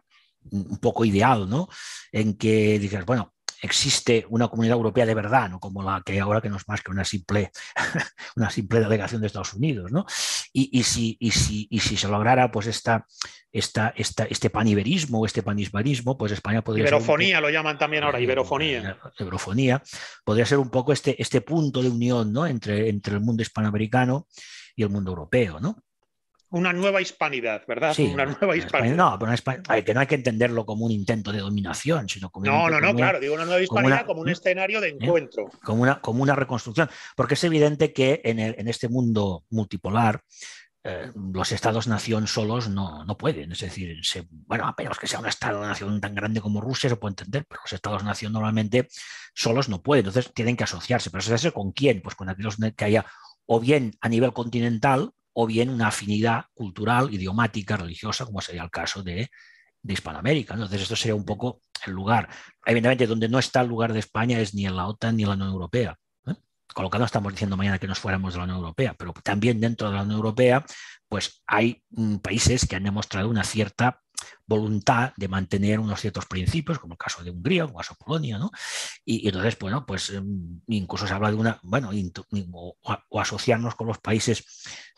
un poco ideal, ¿no? En que dices, bueno, existe una comunidad europea de verdad, ¿no? como la que ahora que no es más que una simple, <laughs> una simple delegación de Estados Unidos. ¿no? Y, y, si, y, si, si se lograra pues esta, esta, esta, este paniberismo o este panisbarismo, pues España podría Iberofonía lo llaman también ahora, iberofonía. Iberofonía. Podría ser un poco este, este punto de unión ¿no? entre, entre el mundo hispanoamericano y el mundo europeo. ¿no? una nueva hispanidad, ¿verdad? Sí, una nueva hispanidad. No, pero que no hay que entenderlo como un intento de dominación, sino como No, no, no, claro, digo una nueva hispanidad como, un ¿eh? escenario de ¿Eh? encuentro. Como, una, reconstrucción, porque es evidente que en, este mundo multipolar eh, los estados-nación solos no, no, pueden, es decir, bueno, apenas que sea un estado-nación tan grande como Rusia se puede entender, pero los estados-nación normalmente solos no pueden, entonces tienen que asociarse, pero asociarse con quién, pues con aquellos que haya o bien a nivel continental, o bien una afinidad cultural, idiomática, religiosa, como sería el caso de, Hispanoamérica. Entonces, esto sería un poco el lugar. Evidentemente, donde no está el lugar de España es ni en la OTAN ni en la Unión Europea. ¿eh? Con lo no estamos diciendo mañana que nos fuéramos de la Unión Europea, pero también dentro de la Unión Europea pues hay mm, países que han demostrado una cierta voluntad de mantener unos ciertos principios, como el caso de Hungría, o Polonia, ¿no? Y, entonces, bueno, pues em, incluso se habla de una, bueno, o, asociarnos con los países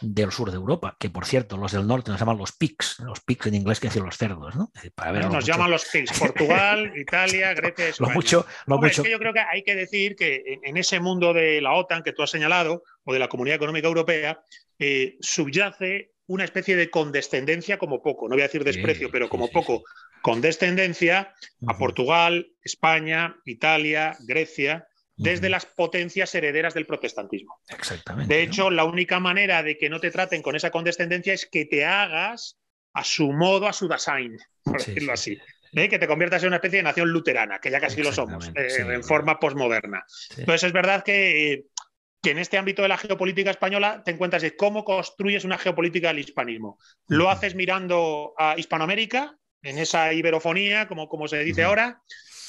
del sur de Europa, que por cierto, los del norte nos llaman los PICs, los PICs en inglés que decir los cerdos, ¿no? Eh, para ver nos llaman los PICs, Portugal, <laughs> Italia, Grecia, España. Lo mucho, lo mucho... que yo creo que hay que decir que en ese mundo de la OTAN que tú has señalado, o de la Comunidad Económica Europea, eh, subyace una especie de condescendencia como poco, no voy a decir desprecio, pero como poco, condescendencia a Portugal, España, Italia, Grecia, desde las potencias herederas del protestantismo. Exactamente. De hecho, la única manera de que no te traten con esa condescendencia es que te hagas a su modo, a su design, por decirlo así. ¿eh? Que te conviertas en una especie de nación luterana, que ya casi lo somos, eh, en forma posmoderna. Entonces, es verdad que que en este ámbito de la geopolítica española te encuentras de cómo construyes una geopolítica del hispanismo. ¿Lo haces mirando a Hispanoamérica, en esa iberofonía, como, como se dice ahora?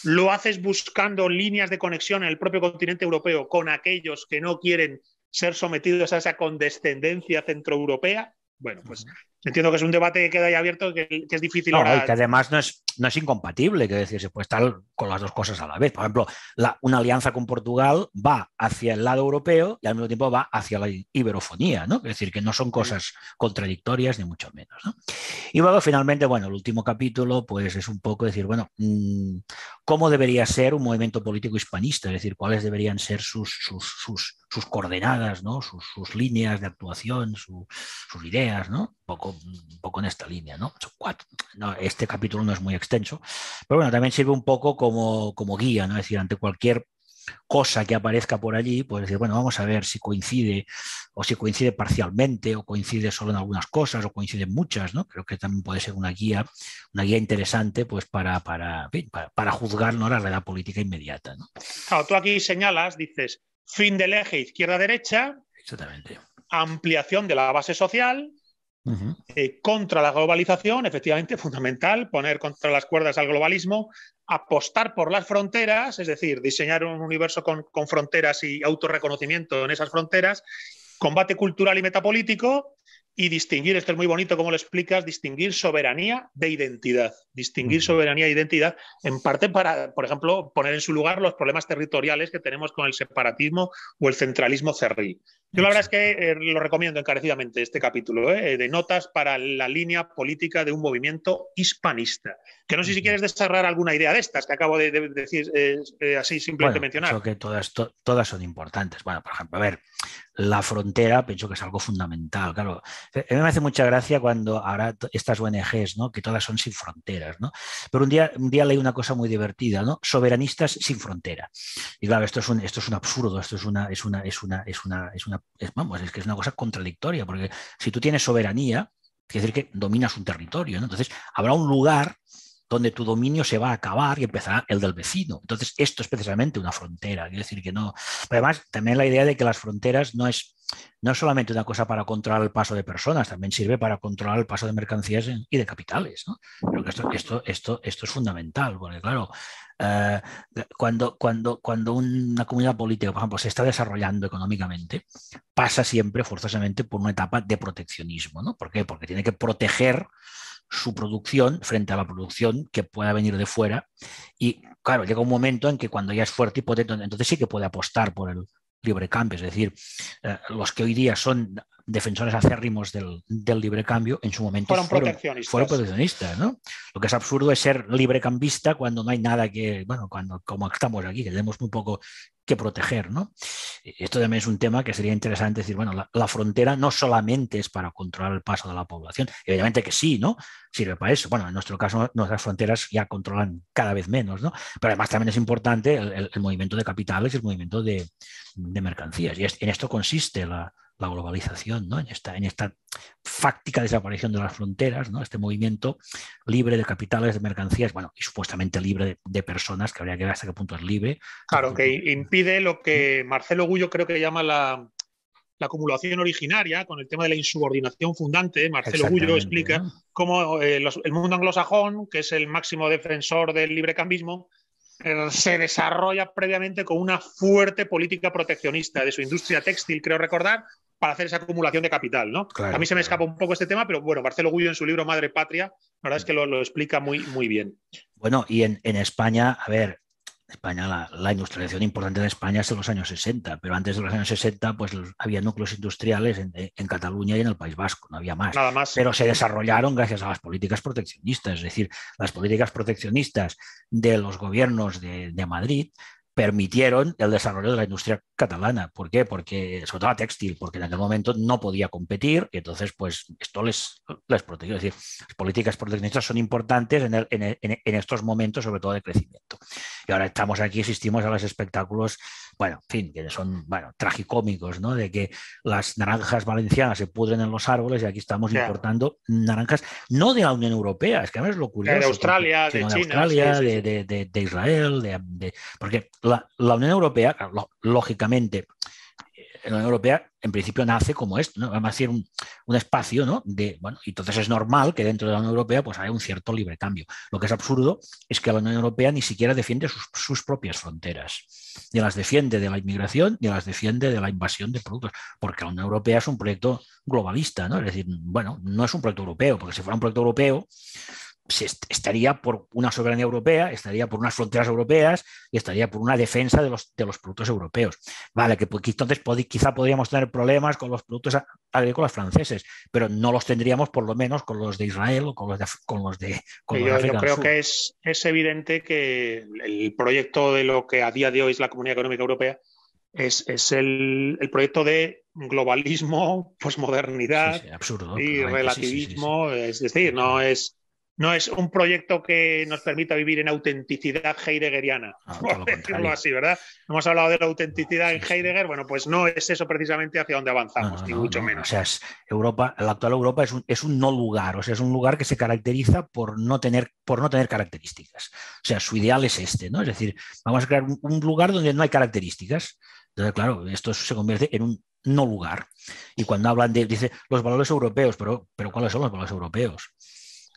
¿Lo haces buscando líneas de conexión en el propio continente europeo con aquellos que no quieren ser sometidos a esa condescendencia centroeuropea? Bueno, pues Entiendo que es un debate que queda ahí abierto, que, es difícil. y que además no es, no es incompatible, que decir, se puede estar con las dos cosas a la vez. Por ejemplo, una alianza con Portugal va hacia el lado europeo y al mismo tiempo va hacia la iberofonía, ¿no? Es decir, que no son cosas contradictorias ni mucho menos. ¿no? Y luego, finalmente, bueno, el último capítulo, pues es un poco decir, bueno, mm, ¿cómo debería ser un movimiento político hispanista? Es decir, ¿cuáles deberían ser sus, sus, coordenadas, ¿no? Sus, sus líneas de actuación, sus ideas, ¿no? un poco en esta línea, ¿no? Este capítulo no es muy extenso, pero bueno, también sirve un poco como, guía, ¿no? Es decir, ante cualquier cosa que aparezca por allí, pues decir, bueno, vamos a ver si coincide o si coincide parcialmente o coincide solo en algunas cosas o coincide en muchas, ¿no? Creo que también puede ser una guía, una guía interesante pues para, para, juzgar ¿no? la realidad política inmediata, tú aquí señalas, dices, fin del eje izquierda-derecha, exactamente, ampliación de la base social, eh, contra la globalización, efectivamente, fundamental, poner contra las cuerdas al globalismo, apostar por las fronteras, es decir, diseñar un universo con, fronteras y autorreconocimiento en esas fronteras, combate cultural y metapolítico, y distinguir, esto es muy bonito como lo explicas, distinguir soberanía de identidad. Distinguir soberanía e identidad, en parte para, por ejemplo, poner en su lugar los problemas territoriales que tenemos con el separatismo o el centralismo cerril. Yo la verdad es que eh, lo recomiendo encarecidamente este capítulo ¿eh? Eh, de notas para la línea política de un movimiento hispanista. Que no sé si quieres desarrollar alguna idea de estas que acabo de, decir así simplemente mencionar. Creo que todas, todas son importantes. Bueno, por ejemplo, a ver, la frontera pienso que es algo fundamental. Claro, a mí me hace mucha gracia cuando ahora estas ONGs, ¿no? que todas son sin fronteras, ¿no? Pero un día, un día leí una cosa muy divertida, ¿no? Soberanistas sin frontera. Y claro, esto es un, esto es un absurdo, esto es una, es una, es una, es una, es una es, vamos, es que es una cosa contradictoria, porque si tú tienes soberanía, quiere decir que dominas un territorio, Entonces, habrá un lugar donde tu dominio se va a acabar y empezará el del vecino. Entonces, esto es precisamente una frontera, quiere decir que no. además, también la idea de que las fronteras no es, no solamente una cosa para controlar el paso de personas, también sirve para controlar el paso de mercancías y de capitales. ¿no? esto, esto, esto, esto es fundamental, porque claro, eh, cuando, cuando, cuando una comunidad política, por ejemplo, se está desarrollando económicamente, pasa siempre forzosamente por una etapa de proteccionismo. ¿no? ¿Por qué? Porque tiene que proteger su producción frente a la producción que pueda venir de fuera. Y claro, llega un momento en que cuando ya es fuerte y potente, entonces sí que puede apostar por el, cambio, es decir, eh, los que hoy día son defensores acérrimos del, libre cambio en su momento fueron, proteccionistas. ¿no? Lo que es absurdo es ser librecambista cuando no hay nada que, bueno, cuando como estamos aquí, que tenemos muy poco que proteger. ¿no? Esto también es un tema que sería interesante decir, bueno, la, frontera no solamente es para controlar el paso de la población, evidentemente que sí, ¿no? Sirve para eso. Bueno, en nuestro caso nuestras fronteras ya controlan cada vez menos, ¿no? Pero además también es importante el, movimiento de capitales y el movimiento de, mercancías. Y en esto consiste la, la globalización, ¿no? en, esta, fáctica desaparición de las fronteras, ¿no? este movimiento libre de capitales, de mercancías, bueno, y supuestamente libre de, personas, que habría que ver hasta qué punto es libre. Claro, que impide lo que Marcelo Gullo creo que llama la, acumulación originaria, con el tema de la insubordinación fundante, Marcelo Gullo explica cómo eh, el mundo anglosajón, que es el máximo defensor del librecambismo, eh, se desarrolla previamente con una fuerte política proteccionista de su industria textil, creo recordar, para hacer esa acumulación de capital, ¿no? a mí se me escapa un poco este tema, pero bueno, Marcelo Gullo en su libro Madre Patria, la verdad es que lo, explica muy, muy bien. Bueno, y en, España, a ver, España, la, industrialización importante de España es en los años 60, pero antes de los años 60 pues había núcleos industriales en, Cataluña y en el País Vasco, no había más. Nada más. Pero se desarrollaron gracias a las políticas proteccionistas, es decir, las políticas proteccionistas de los gobiernos de Madrid permitieron el desarrollo de la industria catalana. ¿Por qué? Porque, sobre todo la textil, porque en aquel momento no podía competir y entonces, pues, esto les, les protegió. Es decir, las políticas proteccionistas son importantes en, estos momentos, sobre todo de crecimiento. Y ahora estamos aquí, asistimos a los espectáculos, bueno, en fin, que son, bueno, tragicómicos, ¿no? De que las naranjas valencianas se pudren en los árboles y aquí estamos importando naranjas, no de la Unión Europea, es que mí es lo curioso. De Australia, de, China, de Australia, De, de, de, Israel, de, porque la, Unión Europea, lógicamente, eh, la Unión Europea en principio nace como esto, ¿no? Vamos a decir un, espacio, ¿no? De, entonces es normal que dentro de la Unión Europea pues haya un cierto libre cambio. Lo que es absurdo es que la Unión Europea ni siquiera defiende sus, sus propias fronteras, ni las defiende de la inmigración, ni las defiende de la invasión de productos, porque la Unión Europea es un proyecto globalista, ¿no? Es decir, bueno, no es un proyecto europeo, porque si fuera un proyecto europeo, estaría por una soberanía europea, estaría por unas fronteras europeas y estaría por una defensa de los, de los productos europeos. Vale, que, pues, entonces quizá podríamos tener problemas con los productos agrícolas franceses, pero no los tendríamos por lo menos con los de Israel o con los de... los de yo, creo que es, es evidente que el proyecto de lo que a día de hoy es la Comunidad Económica Europea es, el, proyecto de globalismo, posmodernidad y relativismo. es decir, no es no es un proyecto que nos permita vivir en autenticidad heideggeriana, ah, por decirlo así, ¿verdad? Hemos hablado de la autenticidad en Heidegger, bueno, pues no es eso precisamente hacia donde avanzamos, mucho menos. O sea, Europa, la actual Europa es un, no lugar, o sea, es un lugar que se caracteriza por no tener, por no tener características. O sea, su ideal es este, ¿no? Es decir, vamos a crear un, lugar donde no hay características. Entonces, claro, esto se convierte en un no lugar. Y cuando hablan de, dice, los valores europeos, pero, pero ¿cuáles son los valores europeos?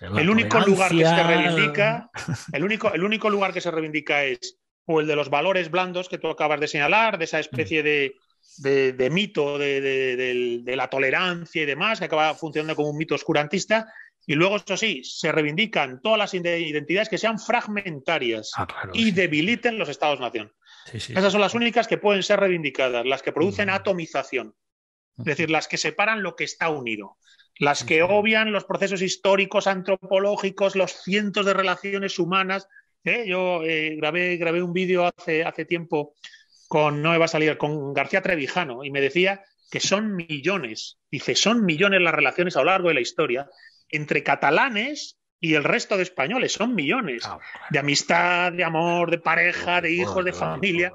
El único lugar que se reivindica, el único, el único lugar que se reivindica es o el de los valores blandos que tú acabas de señalar, de esa especie de, mito de, la tolerancia y demás, que acaba funcionando como un mito oscurantista. Y luego, eso sí, se reivindican todas las identidades que sean fragmentarias ah, y debiliten los estados-nación. Esas son las únicas que pueden ser reivindicadas, las que producen mm. atomización, es decir, las que separan lo que está unido las que obvian los procesos históricos, antropológicos, los cientos de relaciones humanas. ¿eh? Yo eh, grabé, grabé un vídeo hace, hace tiempo con, no me va a salir, con García Trevijano y me decía que son millones, dice, son millones las relaciones a lo largo de la historia entre catalanes y el resto de españoles, son millones ah, de amistad, de amor, de pareja, de hijos, de familia.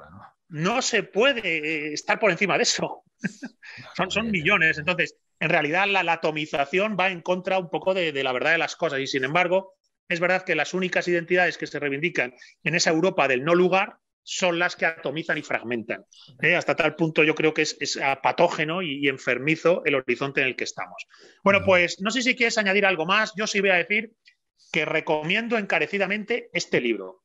No se puede eh, estar por encima de eso. <laughs> son, son millones. Entonces, en realidad la, atomización va en contra un poco de, la verdad de las cosas y sin embargo es verdad que las únicas identidades que se reivindican en esa Europa del no lugar son las que atomizan y fragmentan. ¿eh? Hasta tal punto yo creo que es, patógeno y, enfermizo el horizonte en el que estamos. Bueno, pues no sé si quieres añadir algo más. Yo sí voy a decir que recomiendo encarecidamente este libro,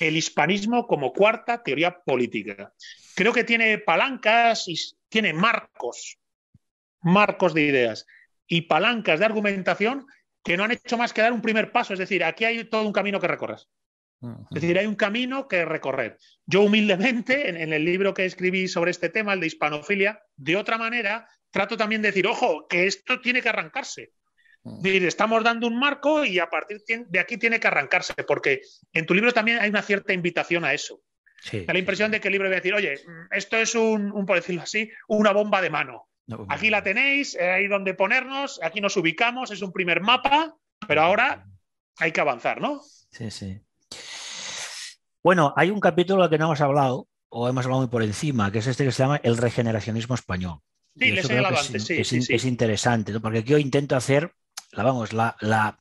El hispanismo como cuarta teoría política. Creo que tiene palancas y tiene marcos marcos de ideas y palancas de argumentación que no han hecho más que dar un primer paso. Es decir, aquí hay todo un camino que recorres. Es decir, hay un camino que recorrer. Yo humildemente, en, el libro que escribí sobre este tema, el de hispanofilia, de otra manera, trato también de decir, ojo, que esto tiene que arrancarse. Es decir, estamos dando un marco y a partir de aquí tiene que arrancarse, porque en tu libro también hay una cierta invitación a eso. Da la impresión de que el libro va a decir, oye, esto es un, un, por decirlo así, una bomba de mano. Pues, aquí la tenéis, eh, ahí donde ponernos, aquí nos ubicamos, es un primer mapa, pero ahora hay que avanzar, ¿no? Sí, sí. Bueno, hay un capítulo al que no hemos hablado, o hemos hablado muy por encima, que es este que se llama El regeneracionismo español. Sí, es, interesante, ¿no? porque yo intento hacer la, vamos, la, la,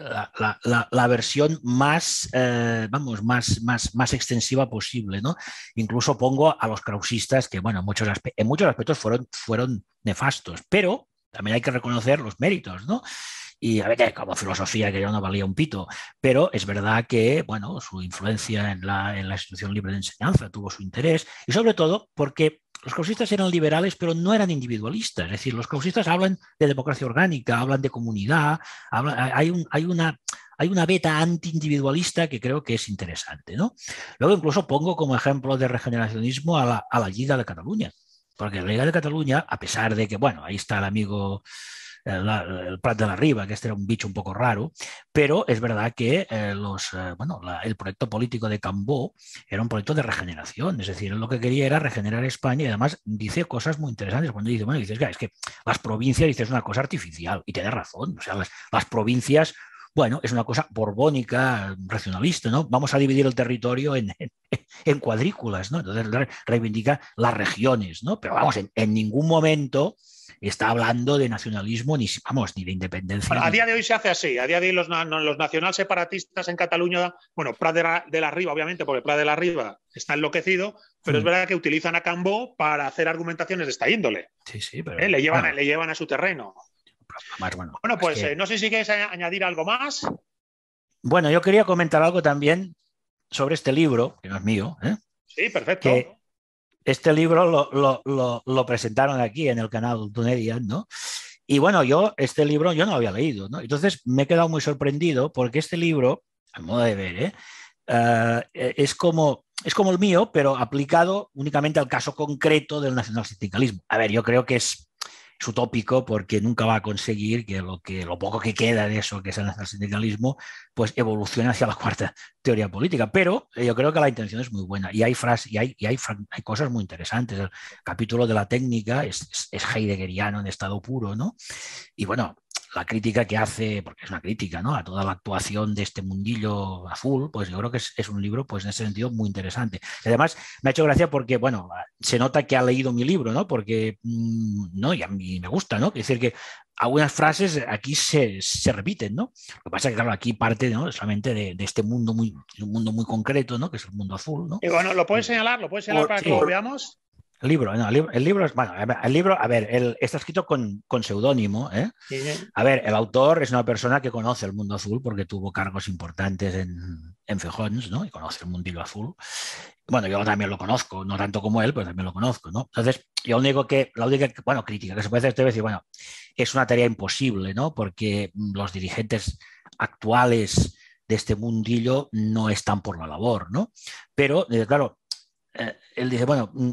la, la, versión más, eh, vamos, más, más, más extensiva posible, ¿no? Incluso pongo a los krausistas que, bueno, en muchos, en muchos aspectos fueron, fueron nefastos, pero también hay que reconocer los méritos, ¿no? y a veces como filosofía que ya no valía un pito, pero es verdad que, bueno, su influencia en la, en la institución libre de enseñanza tuvo su interés y sobre todo porque los causistas eran liberales, pero no eran individualistas. Es decir, los causistas hablan de democracia orgánica, hablan de comunidad, hay, hay, una, hay una beta antiindividualista que creo que es interesante. ¿no? Luego incluso pongo como ejemplo de regeneracionismo a la, a la de Cataluña, porque la Liga de Cataluña, a pesar de que, bueno, ahí está el amigo el Prat de la Riva, que este era un bicho un poco raro, pero es verdad que eh, los, eh, el proyecto político de Cambó era un proyecto de regeneración, es decir, lo que quería era regenerar España y además dice cosas muy interesantes cuando dice, bueno, dices, es que las provincias, dices, es una cosa artificial y tiene razón, o sea, las, provincias bueno, es una cosa borbónica, racionalista, ¿no? Vamos a dividir el territorio en, cuadrículas, ¿no? Entonces reivindica las regiones, ¿no? Pero vamos, en ningún momento está hablando de nacionalismo ni, vamos, ni de independencia. a día de hoy se hace así. A día de hoy los, los nacional separatistas en Cataluña, bueno, Prat de la, Riva, obviamente, porque Prat de la Riva está enloquecido, pero es mm. verdad que utilizan a Cambó para hacer argumentaciones de esta índole. Sí, sí, pero. Eh, le, llevan, le llevan a su terreno. bueno, pues eh, no sé si quieres añadir algo más. Bueno, yo quería comentar algo también sobre este libro, que no es mío. ¿eh? Sí, perfecto este libro lo, presentaron aquí en el canal Tunedia, ¿no? Y bueno, yo este libro yo no lo había leído, ¿no? Entonces me he quedado muy sorprendido porque este libro, a modo de ver, ¿eh? ah, e, es, como, es como el mío, pero aplicado únicamente al caso concreto del sindicalismo. A ver, yo creo que es su utópico porque nunca va a conseguir que lo, que, lo poco que queda de eso que es el sindicalismo pues evolucione hacia la cuarta teoría política. Pero eh, yo creo que la intención es muy buena y hay, y hay, y hay, hay, cosas muy interesantes. El capítulo de la técnica es, es heideggeriano en estado puro, ¿no? Y bueno, la crítica que hace, porque es una crítica, ¿no? A toda la actuación de este mundillo azul, pues yo creo que es, un libro, pues en ese sentido, muy interesante. Y además, me ha hecho gracia porque, bueno, se nota que ha leído mi libro, ¿no? Porque, mm, ¿no? Y a mí me gusta, ¿no? Quiere decir, que algunas frases aquí se, repiten, ¿no? Lo que pasa es que, claro, aquí parte ¿no? solamente de, este mundo muy, un mundo muy concreto, ¿no? Que es el mundo azul, ¿no? bueno, ¿lo puedes señalar? ¿Lo puedes señalar para que lo veamos? El libro, el libro, es bueno, el libro, a ver, está escrito con, seudónimo. ¿eh? A ver, el autor es una persona que conoce el mundo azul porque tuvo cargos importantes en, en ¿no? Y conoce el mundillo azul. Bueno, yo también lo conozco, no tanto como él, pero también lo conozco, ¿no? Entonces, yo digo que, la única, bueno, crítica que se puede hacer es decir, bueno, es una tarea imposible, ¿no? Porque los dirigentes actuales de este mundillo no están por la labor, ¿no? Pero, claro, eh, él dice, bueno, mm,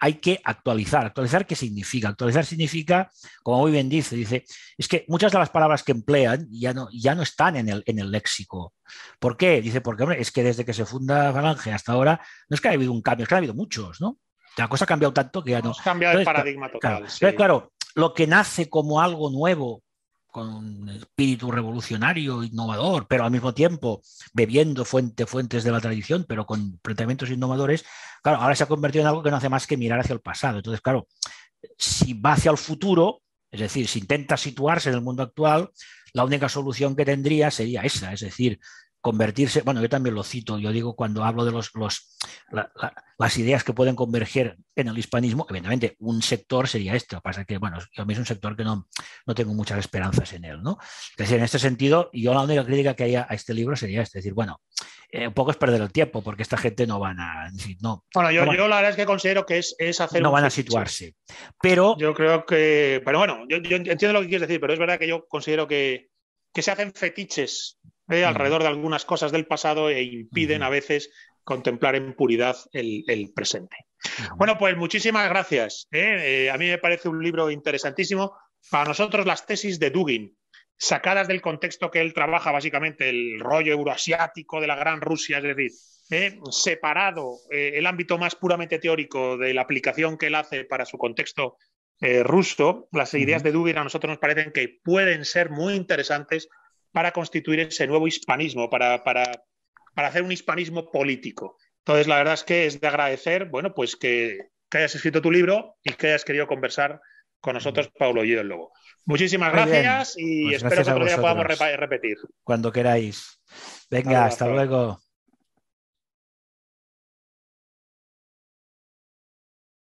hay que actualizar. ¿Actualizar qué significa? Actualizar significa, como muy bien dice, dice, es que muchas de las palabras que emplean ya no, ya no están en el, en el léxico. ¿Por qué? Dice, porque hombre, es que desde que se funda Falange hasta ahora, no es que haya habido un cambio, es que ha habido muchos, ¿no? La cosa ha cambiado tanto que ya no. Ha cambiado el paradigma total. claro, lo que nace como algo nuevo con un espíritu revolucionario, innovador, pero al mismo tiempo bebiendo fuente, fuentes de la tradición, pero con planteamientos innovadores, claro, ahora se ha convertido en algo que no hace más que mirar hacia el pasado. Entonces, claro, si va hacia el futuro, es decir, si intenta situarse en el mundo actual, la única solución que tendría sería esa, es decir, convertirse, bueno, yo también lo cito, yo digo cuando hablo de los, las ideas que pueden converger en el hispanismo, evidentemente un sector sería este, lo que pasa es que, bueno, a mí es un sector que no, no tengo muchas esperanzas en él, ¿no? Es en este sentido, yo la única crítica que haya a este libro sería este, es decir, bueno, eh, un poco es perder el tiempo, porque esta gente no van a, Bueno, yo, la verdad es que considero que es, hacer... No van a situarse, pero... Yo creo que, pero bueno, yo, yo entiendo lo que quieres decir, pero es verdad que yo considero que, que se hacen fetiches eh, alrededor de algunas cosas del pasado e impiden a veces contemplar en puridad el, presente. Bueno, pues muchísimas gracias. ¿eh? Eh, a mí me parece un libro interesantísimo. Para nosotros las tesis de Dugin, sacadas del contexto que él trabaja, básicamente el rollo euroasiático de la Gran Rusia, es decir, separado el ámbito más puramente teórico de la aplicación que él hace para su contexto ruso, las ideas de Dugin a nosotros nos parecen que pueden ser muy interesantes para constituir ese nuevo hispanismo, para, hacer un hispanismo político. Entonces, la verdad es que es de agradecer, bueno, pues que, hayas escrito tu libro y que hayas querido conversar con nosotros, Paulo y luego. Muchísimas gracias y pues espero que otro día podamos repetir. Cuando queráis. Venga, hasta luego.